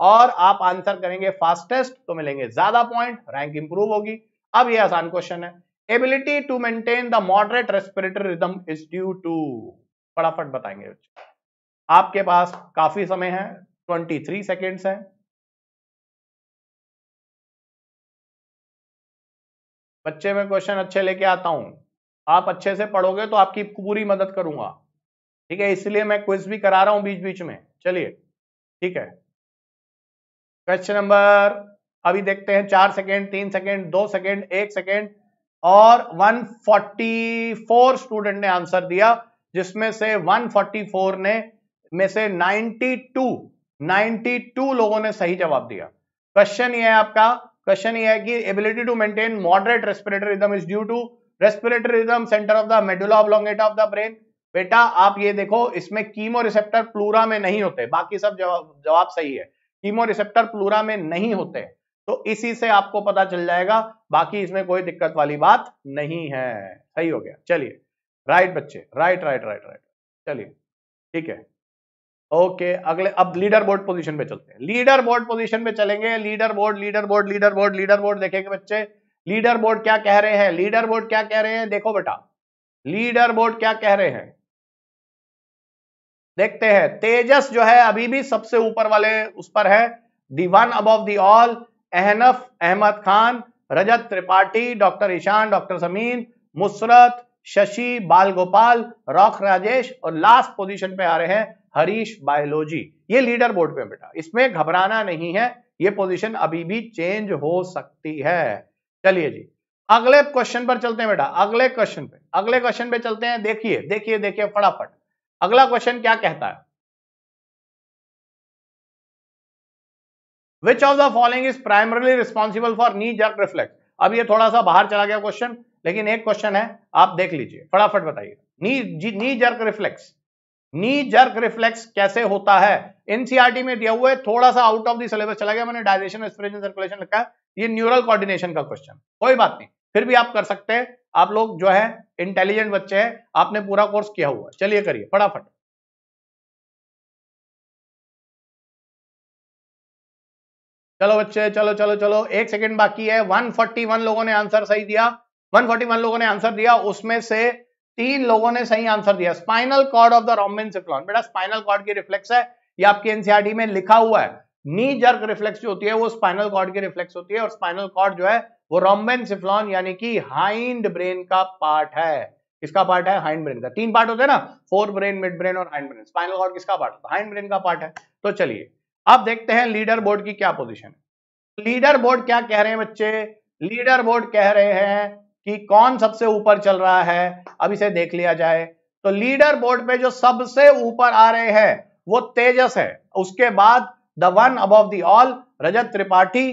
और आप आंसर करेंगे फास्टेस्ट तो मिलेंगे ज्यादा पॉइंट रैंक इंप्रूव होगी अब ये आसान क्वेश्चन है ability to maintain the moderate respiratory rhythm is due to फटाफट बताएंगे आपके पास काफी समय है 23 सेकेंड्स है बच्चे में क्वेश्चन अच्छे लेके आता हूं आप अच्छे से पढ़ोगे तो आपकी पूरी मदद करूंगा ठीक है इसलिए मैं क्विज भी करा रहा हूं बीच बीच में चलिए ठीक है क्वेश्चन नंबर अभी देखते हैं चार सेकेंड तीन सेकेंड दो सेकेंड एक सेकेंड और 144 स्टूडेंट ने आंसर दिया जिसमें से 144 ने में से 92 92 लोगों ने सही जवाब दिया क्वेश्चन ये है आपका क्वेश्चन ये है कि ability to maintain moderate respiratory rhythm is due to respiratory rhythm centre of the medulla oblongata of the brain बेटा आप ये देखो इसमें कीमो रिसेप्टर प्लूरा में नहीं होते बाकी सब जवाब जवाब सही है कीमो रिसेप्टर प्लूरा में नहीं होते तो इसी से आपको पता चल जाएगा बाकी इसमें कोई दिक्कत वाली बात नहीं है सही हो गया चलिए राइट बच्चे राइट राइट राइट राइट चलिए ठीक है ओके अगले अब लीडर बोर्ड पोजीशन पे चलते हैं लीडर बोर्ड पोजीशन पे चलेंगे leader board leader board leader board leader board देखेंगे बच्चे लीडर बोर्ड क्या कह रहे हैं लीडर बोर्ड क्या कह रहे हैं देखो बेटा लीडर बोर्ड क्या कह रहे हैं देखते हैं तेजस जो है अभी भी सबसे ऊपर वाले उस पर है the one above the all Ahnaf Ahmad Khan Rajat Tripathi doctor Ishan doctor Sameen Musarrat Shashi Bal Gopal Rock Rajesh और लास्ट पोजीशन पे आ रहे हैं हरीश बायोलॉजी ये लीडर बोर्ड पे बेटा इसमें घबराना नहीं है ये पोजीशन अभी भी चेंज हो सकती है चलिए जी अगले क्वेश्चन पर चलते हैं बेटा अगले क्वेश्चन पे अगले क्वेश्चन पे चलते हैं देखिए देखिए देखिए फटाफट अगला क्वेश्चन क्या कहता है which of the following is primarily responsible for knee jerk reflex अब ये थोड़ा सा बाहर चला गया क्वेश्चन लेकिन एक क्वेश्चन है आप देख लीजिए फटाफट बताइए knee knee jerk reflex knee jerk reflex कैसे होता है एनसीआरटी e में दिया हुआ है थोड़ा सा आउट ऑफ द सिलेबस चला गया मैंने डायरेशन एक्सप्रेशन सर्कुलेशन लिखा है ये न्यूरल कोऑर्डिनेशन का क्वेश्चन कोई बात नहीं फिर भी आप कर सकते हैं आप लोग जो है इंटेलिजेंट बच्चे हैं आपने पूरा कोर्स किया हुआ चलिए करिए फटाफट चलो बच्चे चलो चलो चलो एक सेकंड बाकी है 141 लोगों ने आंसर सही दिया 141 लोगों ने आंसर दिया उसमें से तीन लोगों ने सही आंसर दिया spinal cord of the rhombencephalon बेटा स्पाइनल कॉर्ड की रिफ्लेक्स है ये आपकी एनसीआरटी e में लिखा हुआ है नी जर्क रिफ्लेक्स जो होती है वो स्पाइनल कॉर्ड की रिफ्लेक्स होती है और स्पाइनल कॉर्ड जो है वो रोमबेन सिफ्लॉन यानी कि हाइंड ब्रेन का पार्ट है किसका पार्ट है हाइंड ब्रेन का तीन पार्ट होते हैं ना फोर ब्रेन मिड ब्रेन और हाइंड ब्रेन स्पाइनल कॉर्ड किसका पार्ट होता है हाइंड ब्रेन का पार्ट है तो चलिए अब देखते हैं लीडर बोर्ड की क्या पोजिशन है लीडर बोर्ड क्या कह रहे हैं बच्चे लीडर बोर्ड कह रहे हैं कि कौन सबसे ऊपर चल रहा है अब इसे देख लिया जाए तो लीडर बोर्ड पे जो सबसे ऊपर आ रहे हैं वो तेजस है उसके बाद the one above the all Rajat Tripathi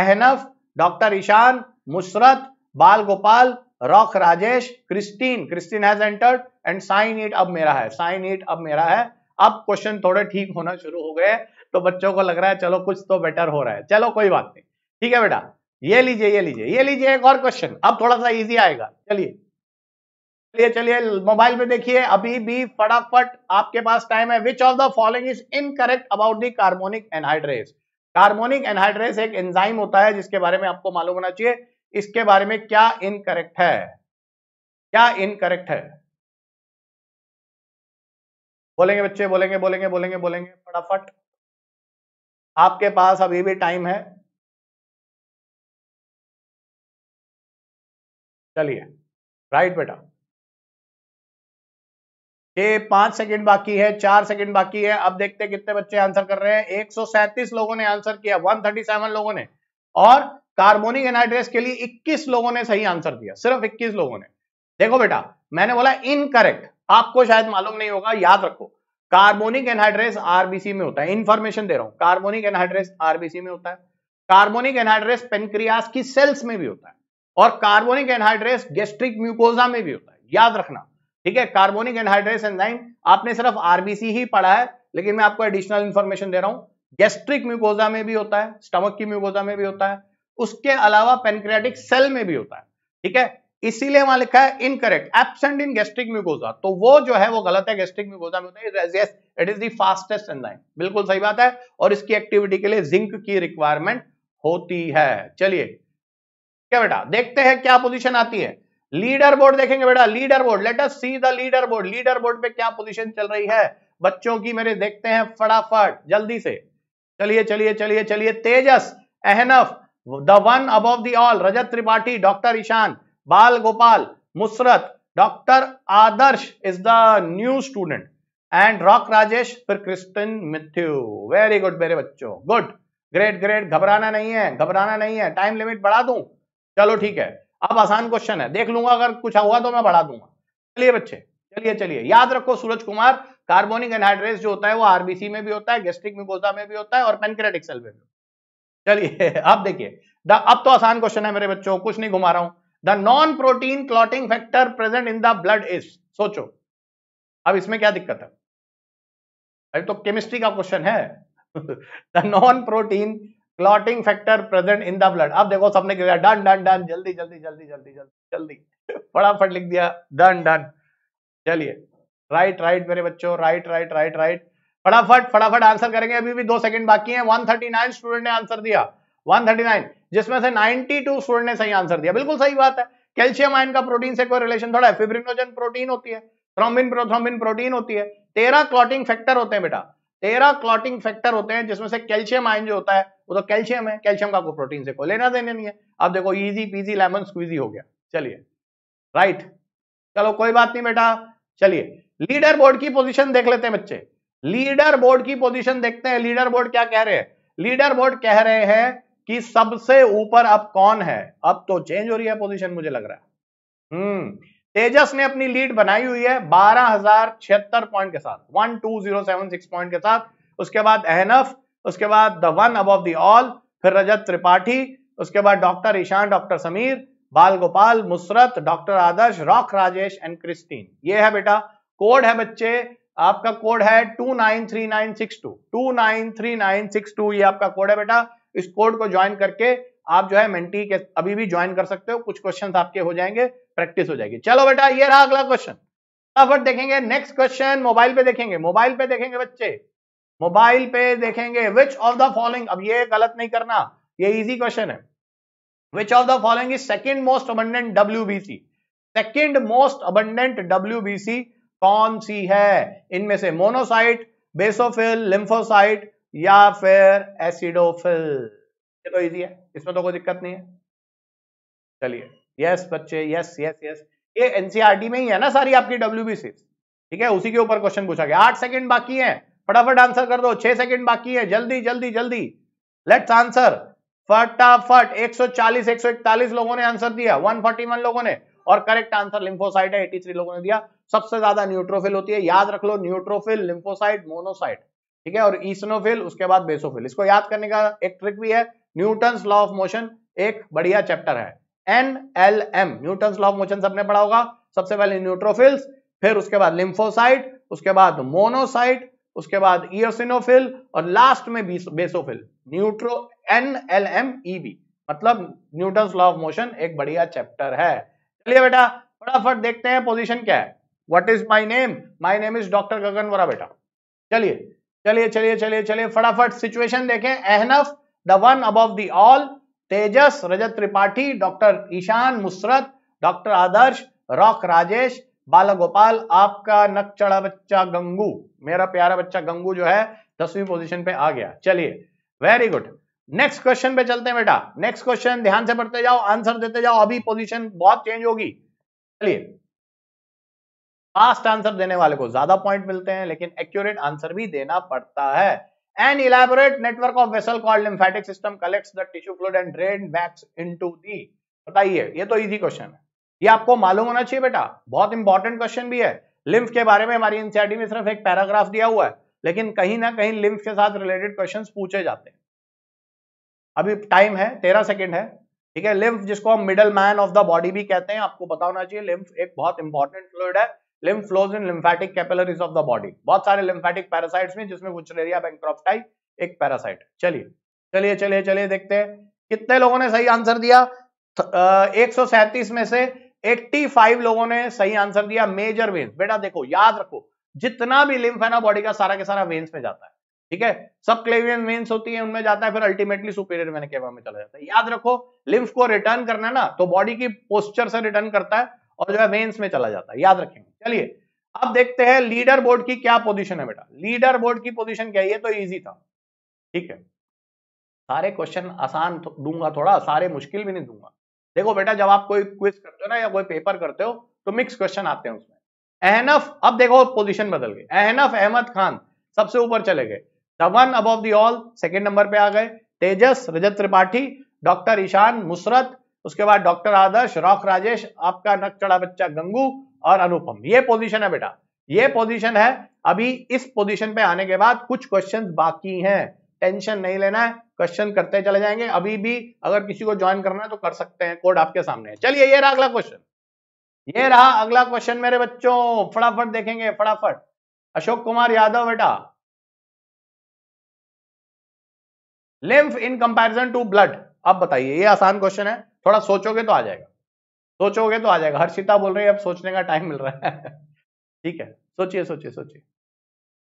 Ahnaf doctor Ishan Musharrat Bal Gopal Rock Rajesh Christine Christine has entered and sign it अब मेरा है साइन इट अब मेरा है अब क्वेश्चन थोड़े ठीक होना शुरू हो गए तो बच्चों को लग रहा है चलो कुछ तो बेटर हो रहा है चलो कोई बात नहीं ठीक है बेटा ये लीजिए ये लीजिए ये लीजिए एक और क्वेश्चन अब थोड़ा सा इजी आएगा चलिए चलिए चलिए मोबाइल में देखिए अभी भी फटाफट आपके पास टाइम है which of the following is incorrect about the carbonic anhydrase carbonic anhydrase एक एंजाइम होता है जिसके बारे में आपको मालूम होना चाहिए इसके बारे में क्या इनकरेक्ट है क्या इनकरेक्ट है बोलेंगे बच्चे बोलेंगे बोलेंगे बोलेंगे बोलेंगे फटाफट आपके पास अभी भी टाइम है चलिए राइट बेटा ये पांच सेकंड बाकी है चार सेकंड बाकी है अब देखते हैं कितने बच्चे आंसर कर रहे हैं एक लोगों ने आंसर किया 137 लोगों ने और कार्बोनिक एनाइड्रेस के लिए 21 लोगों ने सही आंसर दिया सिर्फ 21 लोगों ने देखो बेटा मैंने बोला इनकरेक्ट आपको शायद मालूम नहीं होगा याद रखो कार्बोनिक एनहाइड्रेस आरबीसी में होता है इन्फॉर्मेशन दे रहा हूं कार्बोनिक एनहाइड्रेस आरबीसी में होता है कार्बोनिक एनहाइड्रेस पेनक्रियास की सेल्स में भी होता है और कार्बोनिक एनहाइड्रेस गेस्ट्रिक म्यूकोजा में भी होता है याद रखना ठीक है कार्बोनिक एनहाइड्रेस एंजाइम आपने सिर्फ आरबीसी ही पढ़ा है लेकिन मैं आपको एडिशनल इन्फॉर्मेशन दे रहा हूं गैस्ट्रिक म्यूकोजा में भी होता है स्टमक की म्यूकोजा में भी होता है उसके अलावा पेनक्रियाटिक सेल में भी होता है ठीक है इसीलिए वहां लिखा है incorrect absent in gastric mucosa तो वो जो है वो गलत है गैस्ट्रिक म्यूकोजा में होता है फास्टेस्ट एंजाइम बिल्कुल सही बात है और इसकी एक्टिविटी के लिए जिंक की रिक्वायरमेंट होती है चलिए क्या बेटा देखते हैं क्या पोजिशन आती है लीडर बोर्ड देखेंगे बेटा leader board let us see the leader board leader board पे क्या पोजीशन चल रही है बच्चों की मेरे देखते हैं फटाफट जल्दी से चलिए चलिए चलिए चलिए Tejas Ahnaf the one above the all Rajat Tripathi doctor Ishan Bal Gopal Musarrat doctor Adarsh is the new student and Rock Rajesh फिर क्रिस्टन मिथ्यू वेरी गुड मेरे बच्चों गुड ग्रेट ग्रेट घबराना नहीं है घबराना नहीं है टाइम लिमिट बढ़ा दूं चलो ठीक है अब आसान क्वेश्चन है देख लूंगा अगर कुछ हुआ तो मैं बढ़ा दूंगा चलिए बच्चे चलिए चलिए याद रखो सूरज कुमार कार्बोनिक एनहाइड्रेस जो होता है वो आरबीसी में भी होता है गैस्ट्रिक मिकोजा में भी होता है और पेनक्रेटिक सेल में भी चलिए अब देखिए अब तो आसान क्वेश्चन है मेरे बच्चों कुछ नहीं घुमा रहा हूं the non protein clotting factor present in the blood is सोचो अब इसमें क्या दिक्कत है अरे तो केमिस्ट्री का क्वेश्चन है the non protein clotting factor present in the blood अब देखो सबने क्या डन डन डन जल्दी जल्दी जल्दी जल्दी जल्दी जल्दी फटाफट लिख दिया डन डन चलिए राइट राइट मेरे बच्चों राइट राइट राइट राइट फटाफट फटाफट आंसर करेंगे अभी भी दो सेकंड बाकी हैं 139 स्टूडेंट ने आंसर दिया 139 जिसमें से 92 स्टूडेंट ने सही आंसर दिया बिल्कुल सही बात है कैल्शियम आयन का प्रोटीन से कोई रिलेशन थोड़ा है फिब्रिनोजन प्रोटीन होती है थ्रोम्बिन प्रोथ्रोम्बिन प्रोटीन होती है तेरह क्लॉटिंग फैक्टर होते हैं बेटा तेरह क्लॉटिंग फैक्टर होते हैं जिसमें से कैल्शियम आयन जो होता है वो तो कैल्शियम है कैल्शियम का आपको प्रोटीन से कोई लेना देना नहीं है अब देखो इजी पीजी लेमन स्क्वीजी हो गया चलिए राइट चलो कोई बात नहीं बेटा चलिए लीडर बोर्ड की पोजीशन देख लेते हैं बच्चे लीडर बोर्ड की पोजीशन देखते हैं लीडर बोर्ड क्या कह रहे हैं लीडर बोर्ड कह रहे हैं कि सबसे ऊपर अब कौन है अब तो चेंज हो रही है पोजिशन मुझे लग रहा है हम्म तेजस ने अपनी लीड बनाई हुई है बारह हजार छिहत्तर पॉइंट के साथ one two zero seven six point के साथ उसके बाद एहनफ उसके बाद the one above the all फिर रजत त्रिपाठी उसके बाद doctor Ishan doctor Sameer Bal Gopal Musarrat doctor Adarsh Rock Rajesh and Christine ये है बेटा कोड है बच्चे आपका कोड है two nine three nine six two two nine three nine six two ये आपका कोड है बेटा इस कोड को ज्वाइन करके आप जो है मेंटी के अभी भी ज्वाइन कर सकते हो कुछ क्वेश्चंस आपके हो जाएंगे प्रैक्टिस हो जाएगी चलो बेटा ये रहा अगला क्वेश्चन फटाफट देखेंगे नेक्स्ट क्वेश्चन मोबाइल पे देखेंगे मोबाइल पे देखेंगे बच्चे मोबाइल पे देखेंगे विच ऑफ द फॉलोइंग अब ये गलत नहीं करना ये इजी क्वेश्चन है which of the following is second most abundant W B C second most abundant W B C कौन सी है इनमें से मोनोसाइट बेसोफिल लिम्फोसाइट या फिर एसिडोफिल ये तो इजी है इसमें तो कोई दिक्कत नहीं है चलिए यस बच्चे यस यस यस ये एनसीईआरटी e में ही है ना सारी आपकी डब्ल्यू ठीक है उसी के ऊपर क्वेश्चन पूछा गया आठ सेकंड बाकी है फटाफट आंसर कर दो छह सेकंड बाकी है जल्दी जल्दी जल्दी लेट्स आंसर फटाफट 140 141 लोगों ने आंसर दिया 141 लोगों ने और करेक्ट आंसर लिम्फोसाइट है थ्री लोगों ने दिया सबसे ज्यादा न्यूट्रोफिल होती है याद रख लो न्यूट्रोफिल लिम्फोसाइट मोनोसाइट ठीक है और इसनोफिल उसके बाद बेसोफिल इसको याद करने का एक ट्रिक भी है न्यूटन लॉ ऑफ मोशन एक बढ़िया चैप्टर है N L M Newton law of motion सबने पढ़ा होगा सबसे पहले न्यूट्रोफिल्स फिर उसके बाद लिम्फोसाइट उसके बाद मोनोसाइट उसके बाद इोफिल और लास्ट में बेसोफिल न्यूट्रो N L M E B मतलब न्यूटन लॉ ऑफ मोशन एक बढ़िया चैप्टर है चलिए बेटा फटाफट देखते हैं पोजिशन क्या है what is my name my name is doctor Gagan Vora बेटा चलिए चलिए चलिए चलिए चलिए फटाफट सिचुएशन देखें Ahnaf the one above the all Tejas Rajat Tripathi doctor Ishan Musarrat doctor Adarsh Rock Rajesh Bala Gopal आपका नक बच्चा गंगू मेरा प्यारा बच्चा गंगू जो है दसवीं पोजीशन पे आ गया चलिए वेरी गुड नेक्स्ट क्वेश्चन पे चलते हैं बेटा नेक्स्ट क्वेश्चन ध्यान से पढ़ते जाओ आंसर देते जाओ अभी पोजीशन बहुत चेंज होगी चलिए फास्ट आंसर देने वाले को ज्यादा पॉइंट मिलते हैं लेकिन एक्यूरेट आंसर भी देना पड़ता है An elaborate network of vessel called lymphatic system collects the tissue fluid and drain back into the बताइए ये तो इजी क्वेश्चन है ये आपको मालूम होना चाहिए बेटा बहुत इंपॉर्टेंट क्वेश्चन भी है लिम्फ के बारे में हमारी एनसीआरटी में सिर्फ एक पैराग्राफ दिया हुआ है लेकिन कहीं ना कहीं लिम्फ के साथ रिलेटेड क्वेश्चन पूछे जाते हैं अभी टाइम है तेरह सेकेंड है ठीक है लिम्फ जिसको हम middle man of the body भी कहते हैं आपको बताना चाहिए लिम्फ एक बहुत इंपॉर्टेंट फ्लूड है lymph flows in lymphatic capillaries of the body बहुत सारे लिम्फेटिक पैरासाइट्स में जिसमें वुचरेरिया बैंक्रॉफ्टाई एक पैरासाइट चलिए चलिए चलिए चलिए देखते हैं कितने लोगों ने सही आंसर दिया एक में से 85 लोगों ने सही आंसर दिया मेजर वेन्स बेटा देखो याद रखो जितना भी लिम्फ है ना बॉडी का सारा के सारा वेन्स में जाता है ठीक है सब क्लेवियन वेन्स होती है उनमें जाता है फिर अल्टीमेटली सुपीरियर वेन केवा में चला जाता है याद रखो लिम्फ को रिटर्न करना है ना तो बॉडी की पोस्चर से रिटर्न करता है और जो है मेंस में चला जाता है याद रखेंगे चलिए अब देखते हैं लीडर बोर्ड की क्या पोजीशन है बेटा लीडर बोर्ड की पोजीशन क्या है ये तो इजी था ठीक है सारे क्वेश्चन आसान दूंगा थोड़ा सारे मुश्किल भी नहीं दूंगा देखो बेटा जब आप कोई क्विज करते हो ना या कोई पेपर करते हो तो मिक्स क्वेश्चन आते हैं उसमें एहनफ अब देखो पोजीशन बदल गए एहनफ अहमद खान सबसे ऊपर चले गए the one above the all second number पे आ गए तेजस रजत त्रिपाठी डॉक्टर ईशान मुसरत उसके बाद डॉक्टर आदर्श रॉक राजेश आपका नक चढ़ा बच्चा गंगू और अनुपम ये पोजीशन है बेटा ये पोजीशन है अभी इस पोजीशन पे आने के बाद कुछ क्वेश्चन बाकी हैं टेंशन नहीं लेना है क्वेश्चन करते चले जाएंगे अभी भी अगर किसी को ज्वाइन करना है तो कर सकते हैं कोड आपके सामने चलिए ये रहा अगला क्वेश्चन ये रहा अगला क्वेश्चन मेरे बच्चों फटाफट देखेंगे फटाफट अशोक कुमार यादव बेटा lymph in comparison to blood अब बताइए ये आसान क्वेश्चन है थोड़ा सोचोगे तो आ जाएगा सोचोगे तो आ जाएगा हर्षिता बोल रही है अब सोचने का टाइम मिल रहा है ठीक है सोचिए सोचिए सोचिए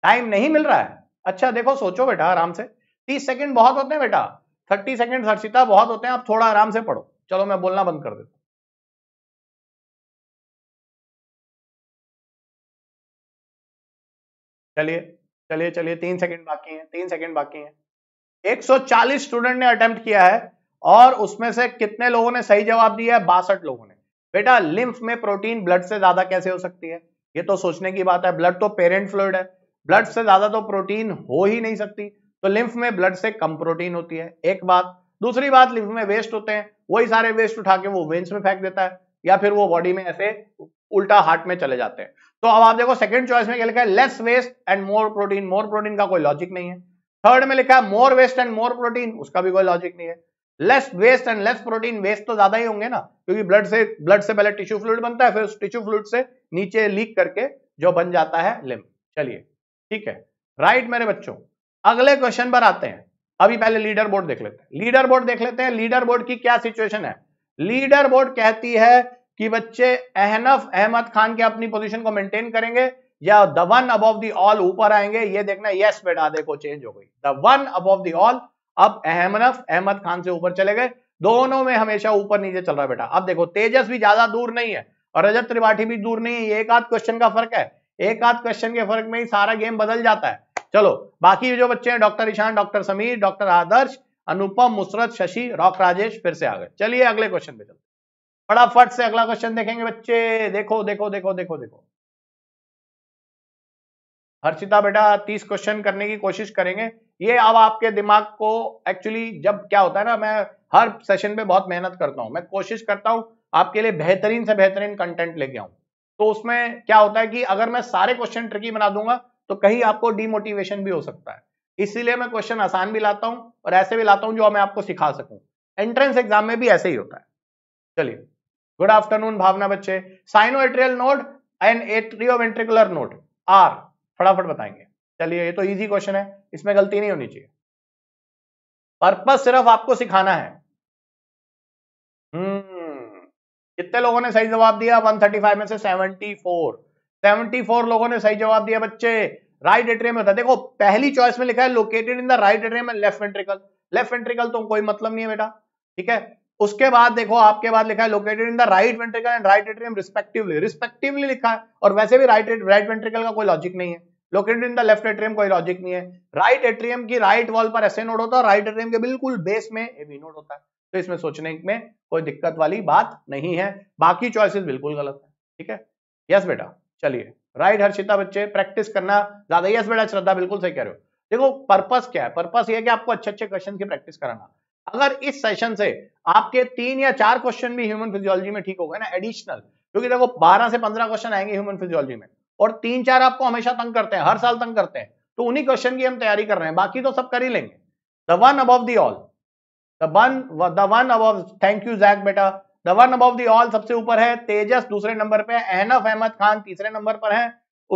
टाइम नहीं मिल रहा है अच्छा देखो सोचो बेटा आराम से तीस सेकंड बहुत होते हैं बेटा थर्टी सेकंड हर्षिता बहुत होते हैं आप थोड़ा आराम से पढ़ो चलो मैं बोलना बंद कर देता चलिए चलिए चलिए तीन सेकंड बाकी हैं तीन सेकंड बाकी हैं 140 स्टूडेंट ने अटेम्प्ट किया है और उसमें से कितने लोगों ने सही जवाब दिया है बासठ लोगों ने बेटा लिम्फ में प्रोटीन ब्लड से ज्यादा कैसे हो सकती है ये तो सोचने की बात है ब्लड तो पेरेंट फ्लूड है ब्लड से ज्यादा तो प्रोटीन हो ही नहीं सकती तो लिम्फ में ब्लड से कम प्रोटीन होती है एक बात दूसरी बात लिम्फ में वेस्ट होते हैं वही सारे वेस्ट उठा के वो वेन्स में फेंक देता है या फिर वो बॉडी में ऐसे उल्टा हार्ट में चले जाते हैं तो अब आप देखो सेकंड चॉइस में क्या लिखा है less waste and more protein more protein का कोई लॉजिक नहीं है थर्ड में लिखा है more waste and more protein उसका भी कोई लॉजिक नहीं है less waste and less protein waste तो ज्यादा ही होंगे ना क्योंकि ब्लड से ब्लड से पहले टिश्यू फ्लूड बनता है फिर उस टिश्यू फ्लूड से नीचे लीक करके जो बन जाता है लिम चलिए ठीक है राइट right, मेरे बच्चों अगले क्वेश्चन पर आते हैं अभी पहले लीडर बोर्ड देख लेते हैं लीडर बोर्ड देख लेते हैं लीडर बोर्ड की क्या सिचुएशन है लीडर बोर्ड कहती है कि बच्चे अहनफ अहमद खान के अपनी पोजीशन को मेंटेन करेंगे या the one above the all ऊपर आएंगे ये देखना यस बेटा देखो चेंज हो गई the one above the all अब अहमनफ अहमद खान से ऊपर चले गए दोनों में हमेशा ऊपर नीचे चल रहा है बेटा अब देखो तेजस भी ज्यादा दूर नहीं है और रजत त्रिपाठी भी दूर नहीं है एक आध क्वेश्चन का फर्क है एक आध क्वेश्चन के फर्क में ही सारा गेम बदल जाता है चलो बाकी जो बच्चे हैं doctor Ishan doctor Sameer doctor Adarsh Anupam Musarrat Shashi Rock Rajesh फिर से आ गए चलिए अगले क्वेश्चन पे चलते फटाफट से अगला क्वेश्चन देखेंगे बच्चे देखो देखो देखो देखो देखो हर्षिता बेटा तीस क्वेश्चन करने की कोशिश करेंगे ये अब आपके दिमाग को एक्चुअली जब क्या होता है ना मैं हर सेशन पे बहुत मेहनत करता हूँ मैं कोशिश करता हूँ आपके लिए बेहतरीन से बेहतरीन कंटेंट लेके आऊँ तो उसमें क्या होता है कि अगर मैं सारे क्वेश्चन ट्रिकी बना दूंगा तो कहीं आपको डिमोटिवेशन भी हो सकता है इसीलिए मैं क्वेश्चन आसान भी लाता हूं और ऐसे भी लाता हूं जो मैं आपको सिखा सकूं एंट्रेंस एग्जाम में भी ऐसे ही होता है चलिए गुड आफ्टरनून भावना बच्चे sino atrial node and atrio ventricular node are फटाफट बताएंगे चलिए ये तो इजी क्वेश्चन है इसमें गलती नहीं होनी चाहिए पर्पस सिर्फ आपको सिखाना है हम्म, कितने लोगों ने सही जवाब दिया 135 में से 74 74 लोगों ने सही जवाब दिया बच्चे राइट एट्रियम होता देखो पहली चॉइस में लिखा है located in the right atrium and left ventricle left ventricle तो कोई मतलब नहीं है बेटा ठीक है उसके बाद देखो आपके बाद लिखा है located in the right ventricle and right atrium respectively respectively लिखा है और वैसे भी राइट राइट वेंट्रिकल का कोई लॉजिक नहीं है located in the left atrium कोई लॉजिक नहीं है राइट एट्रियम की राइट वॉल पर ऐसे नोड होता है राइट एट्रियम के बिल्कुल बेस में ए बी नोड होता है तो इसमें सोचने में कोई दिक्कत वाली बात नहीं है बाकी चॉइसिस बिल्कुल गलत है ठीक है यस बेटा चलिए राइट हर्षिता बच्चे प्रैक्टिस करना ज्यादा यस बेटा श्रद्धा बिल्कुल सही कह रहे हो देखो पर्पस क्या है पर्पस ये कि आपको अच्छे अच्छे क्वेश्चन की प्रैक्टिस कराना अगर इस सेशन से आपके तीन या चार क्वेश्चन भी ह्यूमन फिजियोलॉजी में ठीक हो गए ना एडिशनल क्योंकि देखो बारह से पंद्रह क्वेश्चन आएंगे ह्यूमन फिजियोलॉजी में और तीन चार आपको हमेशा तंग करते हैं हर साल तंग करते हैं तो उन्हीं क्वेश्चन की हम तैयारी कर रहे हैं बाकी तो सब कर ही लेंगे the one above the all the one the one above thank you Jack बेटा the one above the all सबसे ऊपर है तेजस दूसरे नंबर पे अहनफ अहमद खान तीसरे नंबर पर है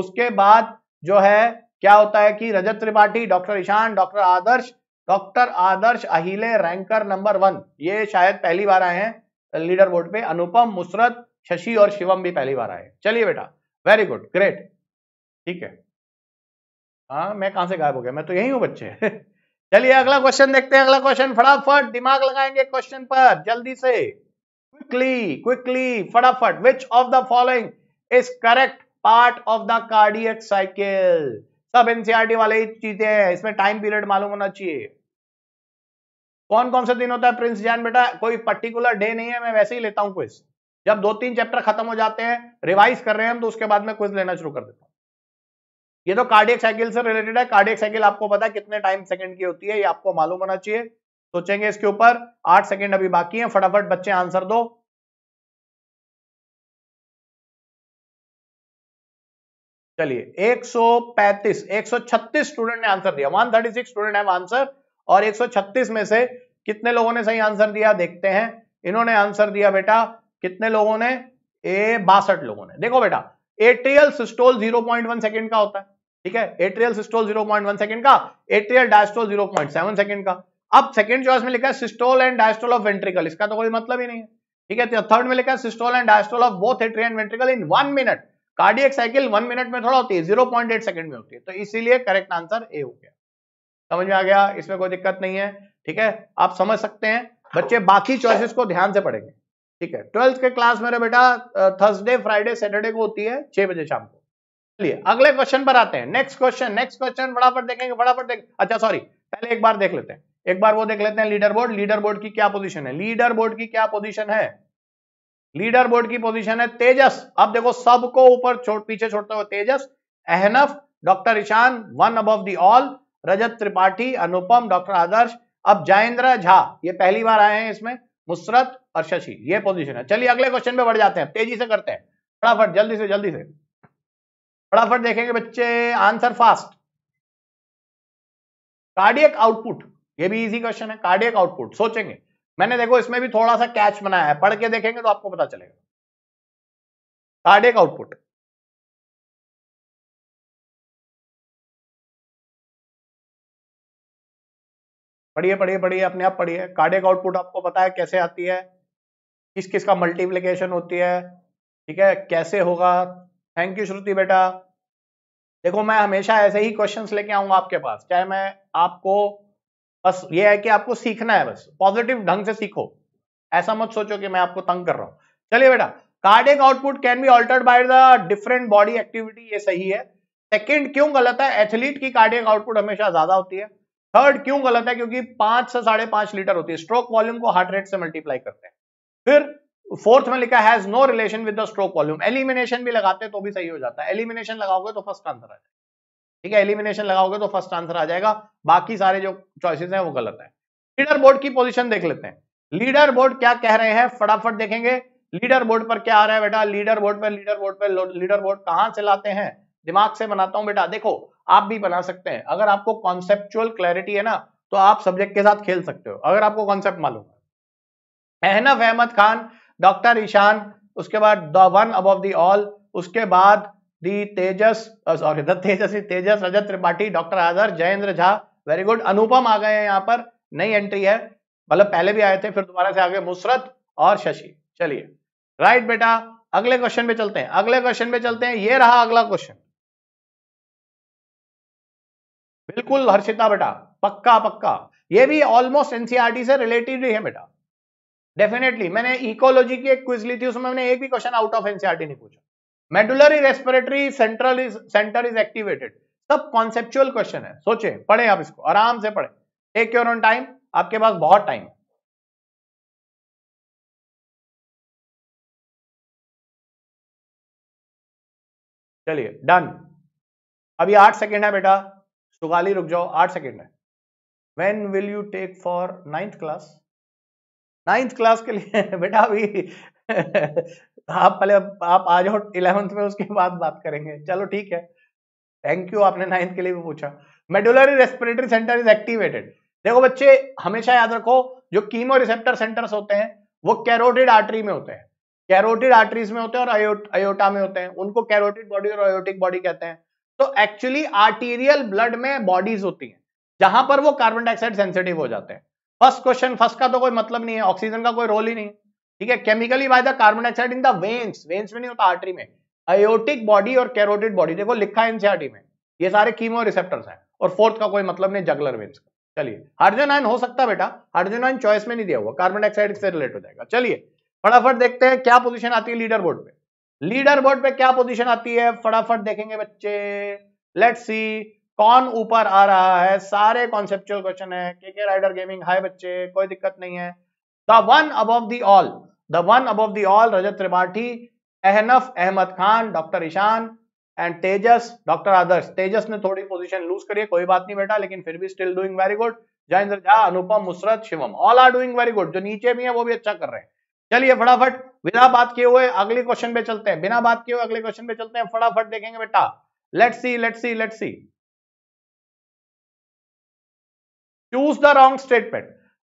उसके बाद जो है क्या होता है कि Rajat Tripathi doctor Ishan doctor Adarsh doctor Adarsh अहिले रैंकर नंबर वन ये शायद पहली बार आए हैं लीडर बोर्ड पे अनुपम मुसरत शशि और शिवम भी पहली बार आए चलिए बेटा वेरी गुड ग्रेट ठीक है हाँ मैं कहां से गायब हो गया मैं तो यही हूं बच्चे चलिए अगला क्वेश्चन देखते हैं अगला क्वेश्चन फटाफट दिमाग लगाएंगे क्वेश्चन पर जल्दी से क्विकली क्विकली फटाफट which of the following is correct part of the cardiac cycle सब एनसीआरटी e वाले ही चीजें हैं इसमें टाइम पीरियड मालूम होना चाहिए कौन कौन सा दिन होता है प्रिंस जान बेटा कोई पर्टिकुलर डे नहीं है मैं वैसे ही लेता हूं क्वेश्चन जब दो तीन चैप्टर खत्म हो जाते हैं रिवाइज कर रहे हैं हम तो उसके बाद में क्विज लेना शुरू कर देता हूं ये तो कार्डियक साइकिल से रिलेटेड है कार्डियक साइकिल आपको पता है कितने टाइम सेकंड की होती है ये आपको मालूम होना चाहिए सोचेंगे इसके ऊपर आठ सेकंड अभी बाकी है फटाफट बच्चे आंसर दो चलिए 135, 136 स्टूडेंट ने आंसर दिया 136 स्टूडेंट है आंसर और 136 में से कितने लोगों ने सही आंसर दिया देखते हैं इन्होंने आंसर दिया बेटा कितने लोगों ने ए बासठ लोगों ने देखो बेटा एट्रियल सिस्टोल 0.1 सेकंड का होता है ठीक है एट्रियल सिस्टोल 0.1 सेकंड का एट्रियल डायस्टोल 0.7 सेकंड का अब सेकंड चॉइस में लिखा है systole and diastole of ventricle इसका तो कोई मतलब ही नहीं है ठीक है थर्ड तो में लिखा है systole and diastole of both atria and ventricle in one minute cardiac cycle one minute में थोड़ा होती है जीरो पॉइंट एट सेकंड में होती है तो इसीलिए करेक्ट आंसर ए हो गया समझ में आ गया इसमें कोई दिक्कत नहीं है ठीक है आप समझ सकते हैं बच्चे बाकी चॉइसेस को ध्यान से पढ़ेंगे ठीक है ट्वेल्थ के क्लास मेरे बेटा थर्सडे फ्राइडे सैटरडे को होती है छह बजे शाम को चलिए अगले क्वेश्चन पर आते हैं नेक्स्ट क्वेश्चन नेक्स्ट क्वेश्चन फटाफट देखेंगे फटाफट देख अच्छा सॉरी पहले एक बार देख लेते हैं एक बार वो देख लेते हैं लीडर बोर्ड लीडर बोर्ड की क्या पोजिशन है लीडर बोर्ड की क्या पोजिशन है लीडर बोर्ड की पोजिशन है तेजस अब देखो सबको ऊपर छोड़ पीछे छोड़ते हुए Tejas Ahnaf doctor Ishan one above the all Rajat Tripathi Anupam doctor Adarsh अब जयेंद्र झा ये पहली बार आए हैं इसमें मुसरत और शशि ये पोजीशन है चलिए अगले क्वेश्चन पे बढ़ जाते हैं तेजी से करते हैं फटाफट जल्दी से जल्दी से फटाफट देखेंगे बच्चे आंसर फास्ट कार्डियक आउटपुट ये भी इजी क्वेश्चन है कार्डियक आउटपुट सोचेंगे मैंने देखो इसमें भी थोड़ा सा कैच बनाया है पढ़ के देखेंगे तो आपको पता चलेगा कार्डियक आउटपुट पढ़िए पढ़िए पढ़िए अपने आप पढ़िए कार्डिक आउटपुट आपको पता है कैसे आती है किस किस का मल्टीप्लीकेशन होती है ठीक है कैसे होगा थैंक यू श्रुति बेटा देखो मैं हमेशा ऐसे ही क्वेश्चंस लेके आऊंगा आपके पास चाहे मैं आपको बस ये है कि आपको सीखना है बस पॉजिटिव ढंग से सीखो ऐसा मत सोचो कि मैं आपको तंग कर रहा हूं चलिए बेटा cardiac output can be altered by the different body activity ये सही है सेकेंड क्यों गलत है एथलीट की कार्डियक आउटपुट हमेशा ज्यादा होती है थर्ड क्यों गलत है क्योंकि पांच से साढ़े पांच लीटर होती है स्ट्रोक वॉल्यूम को हार्ट रेट से मल्टीप्लाई करते हैं फिर फोर्थ में लिखा has no relation with the stroke volume elimination भी लगाते तो भी सही हो जाता है एलिमिनेशन लगाओगे तो फर्स्ट आंसर आ जाएगा ठीक है एलिमिनेशन लगाओगे तो फर्स्ट आंसर आ जाएगा बाकी सारे जो चॉइसेस हैं वो गलत है लीडर बोर्ड की पोजिशन देख लेते हैं लीडर बोर्ड क्या कह रहे हैं फटाफट देखेंगे लीडर बोर्ड पर क्या आ रहा है बेटा लीडर बोर्ड पर लीडर बोर्ड पर लीडर बोर्ड कहां से लाते हैं दिमाग से बनाता हूं बेटा देखो आप भी बना सकते हैं अगर आपको कॉन्सेप्चुअल क्लैरिटी है ना तो आप सब्जेक्ट के साथ खेल सकते हो अगर आपको कॉन्सेप्ट मालूम है अहनफ अहमद खान डॉक्टर ईशान उसके बाद the one above the all उसके बाद the Tejas sorry the Tejas Tejas Rajat Tripathi doctor Adarsh Jayendra Jha very good Anupam आ गए हैं यहाँ पर नई एंट्री है मतलब पहले भी आए थे फिर दोबारा से आ गए मुसरत और शशि चलिए राइट बेटा अगले क्वेश्चन पे चलते हैं अगले क्वेश्चन पे चलते हैं ये रहा अगला क्वेश्चन बिल्कुल हर्षिता बेटा पक्का पक्का ये भी ऑलमोस्ट एनसीआरटी e से रिलेटेड ही है बेटा डेफिनेटली मैंने इकोलॉजी की एक क्विज ली थी उसमें मैंने एक भी क्वेश्चन आउट ऑफ एनसीआरटी नहीं पूछा medullary respiratory central is centre is activated सब कॉन्सेप्चुअल क्वेश्चन है सोचे पढ़े आप इसको आराम से पढ़े टेक योर ऑन टाइम आपके पास बहुत टाइम है चलिए डन अभी आठ सेकेंड है बेटा सुगाली तो रुक जाओ आठ सेकेंड है when will you take for ninth class ninth class के लिए बेटा अभी आप पहले आप आ जाओ इलेवेंथ में उसके बाद बात करेंगे चलो ठीक है थैंक यू आपने नाइन्थ के लिए भी पूछा medullary respiratory centre is activated देखो बच्चे हमेशा याद रखो जो कीमो रिसेप्टर सेंटर्स होते हैं वो कैरोटिड आर्टरी में होते हैं कैरोटिड आर्टरीज में होते हैं और अयोटा में होते हैं उनको कैरोटिड बॉडी और अयोटिक बॉडी कहते हैं तो एक्चुअली आर्टीरियल ब्लड में बॉडीज होती हैं जहां पर वो कार्बन डाइऑक्साइड सेंसिटिव हो जाते हैं फर्स्ट क्वेश्चन फर्स्ट का तो कोई मतलब नहीं है ऑक्सीजन का कोई रोल ही नहीं ठीक है chemically by the carbon dioxide in the veins veins में नहीं होता आर्टरी में आयोटिक बॉडी और कैरोटिड बॉडी देखो लिखा है एनसीआरटी में ये सारे कीमो रिसेप्टर्स हैं और फोर्थ का कोई मतलब नहीं जगलर वेन्स का चलिए हाइड्रोजन आयन हो सकता है बेटा हाइड्रोजन आयन चॉइस में नहीं दिया हुआ कार्बन डाइऑक्साइड से रिलेट हो जाएगा चलिए फटाफट देखते हैं क्या पोजीशन आती है लीडर बोर्ड पे लीडर बोर्ड पे क्या पोजीशन आती है फटाफट देखेंगे बच्चे लेट सी कौन ऊपर आ रहा है सारे कॉन्सेप्चुअल क्वेश्चन है के के राइडर गेमिंग हाय बच्चे कोई दिक्कत नहीं है the one above all the one above all Rajat Tripathi Ahnaf Ahmad Khan doctor Ishan and Tejas doctor Adarsh Tejas ने थोड़ी पोजीशन लूज करिए कोई बात नहीं बेटा लेकिन फिर भी still doing very good Jayendra Jha Anupam Musarrat Shivam all are doing very good जो नीचे भी है वो भी अच्छा कर रहे हैं चलिए फटाफट बिना बात किए हुए अगले क्वेश्चन पे चलते हैं बिना बात किए हुए अगले क्वेश्चन पे चलते हैं फटाफट देखेंगे बेटा let see let see let see choose the wrong statement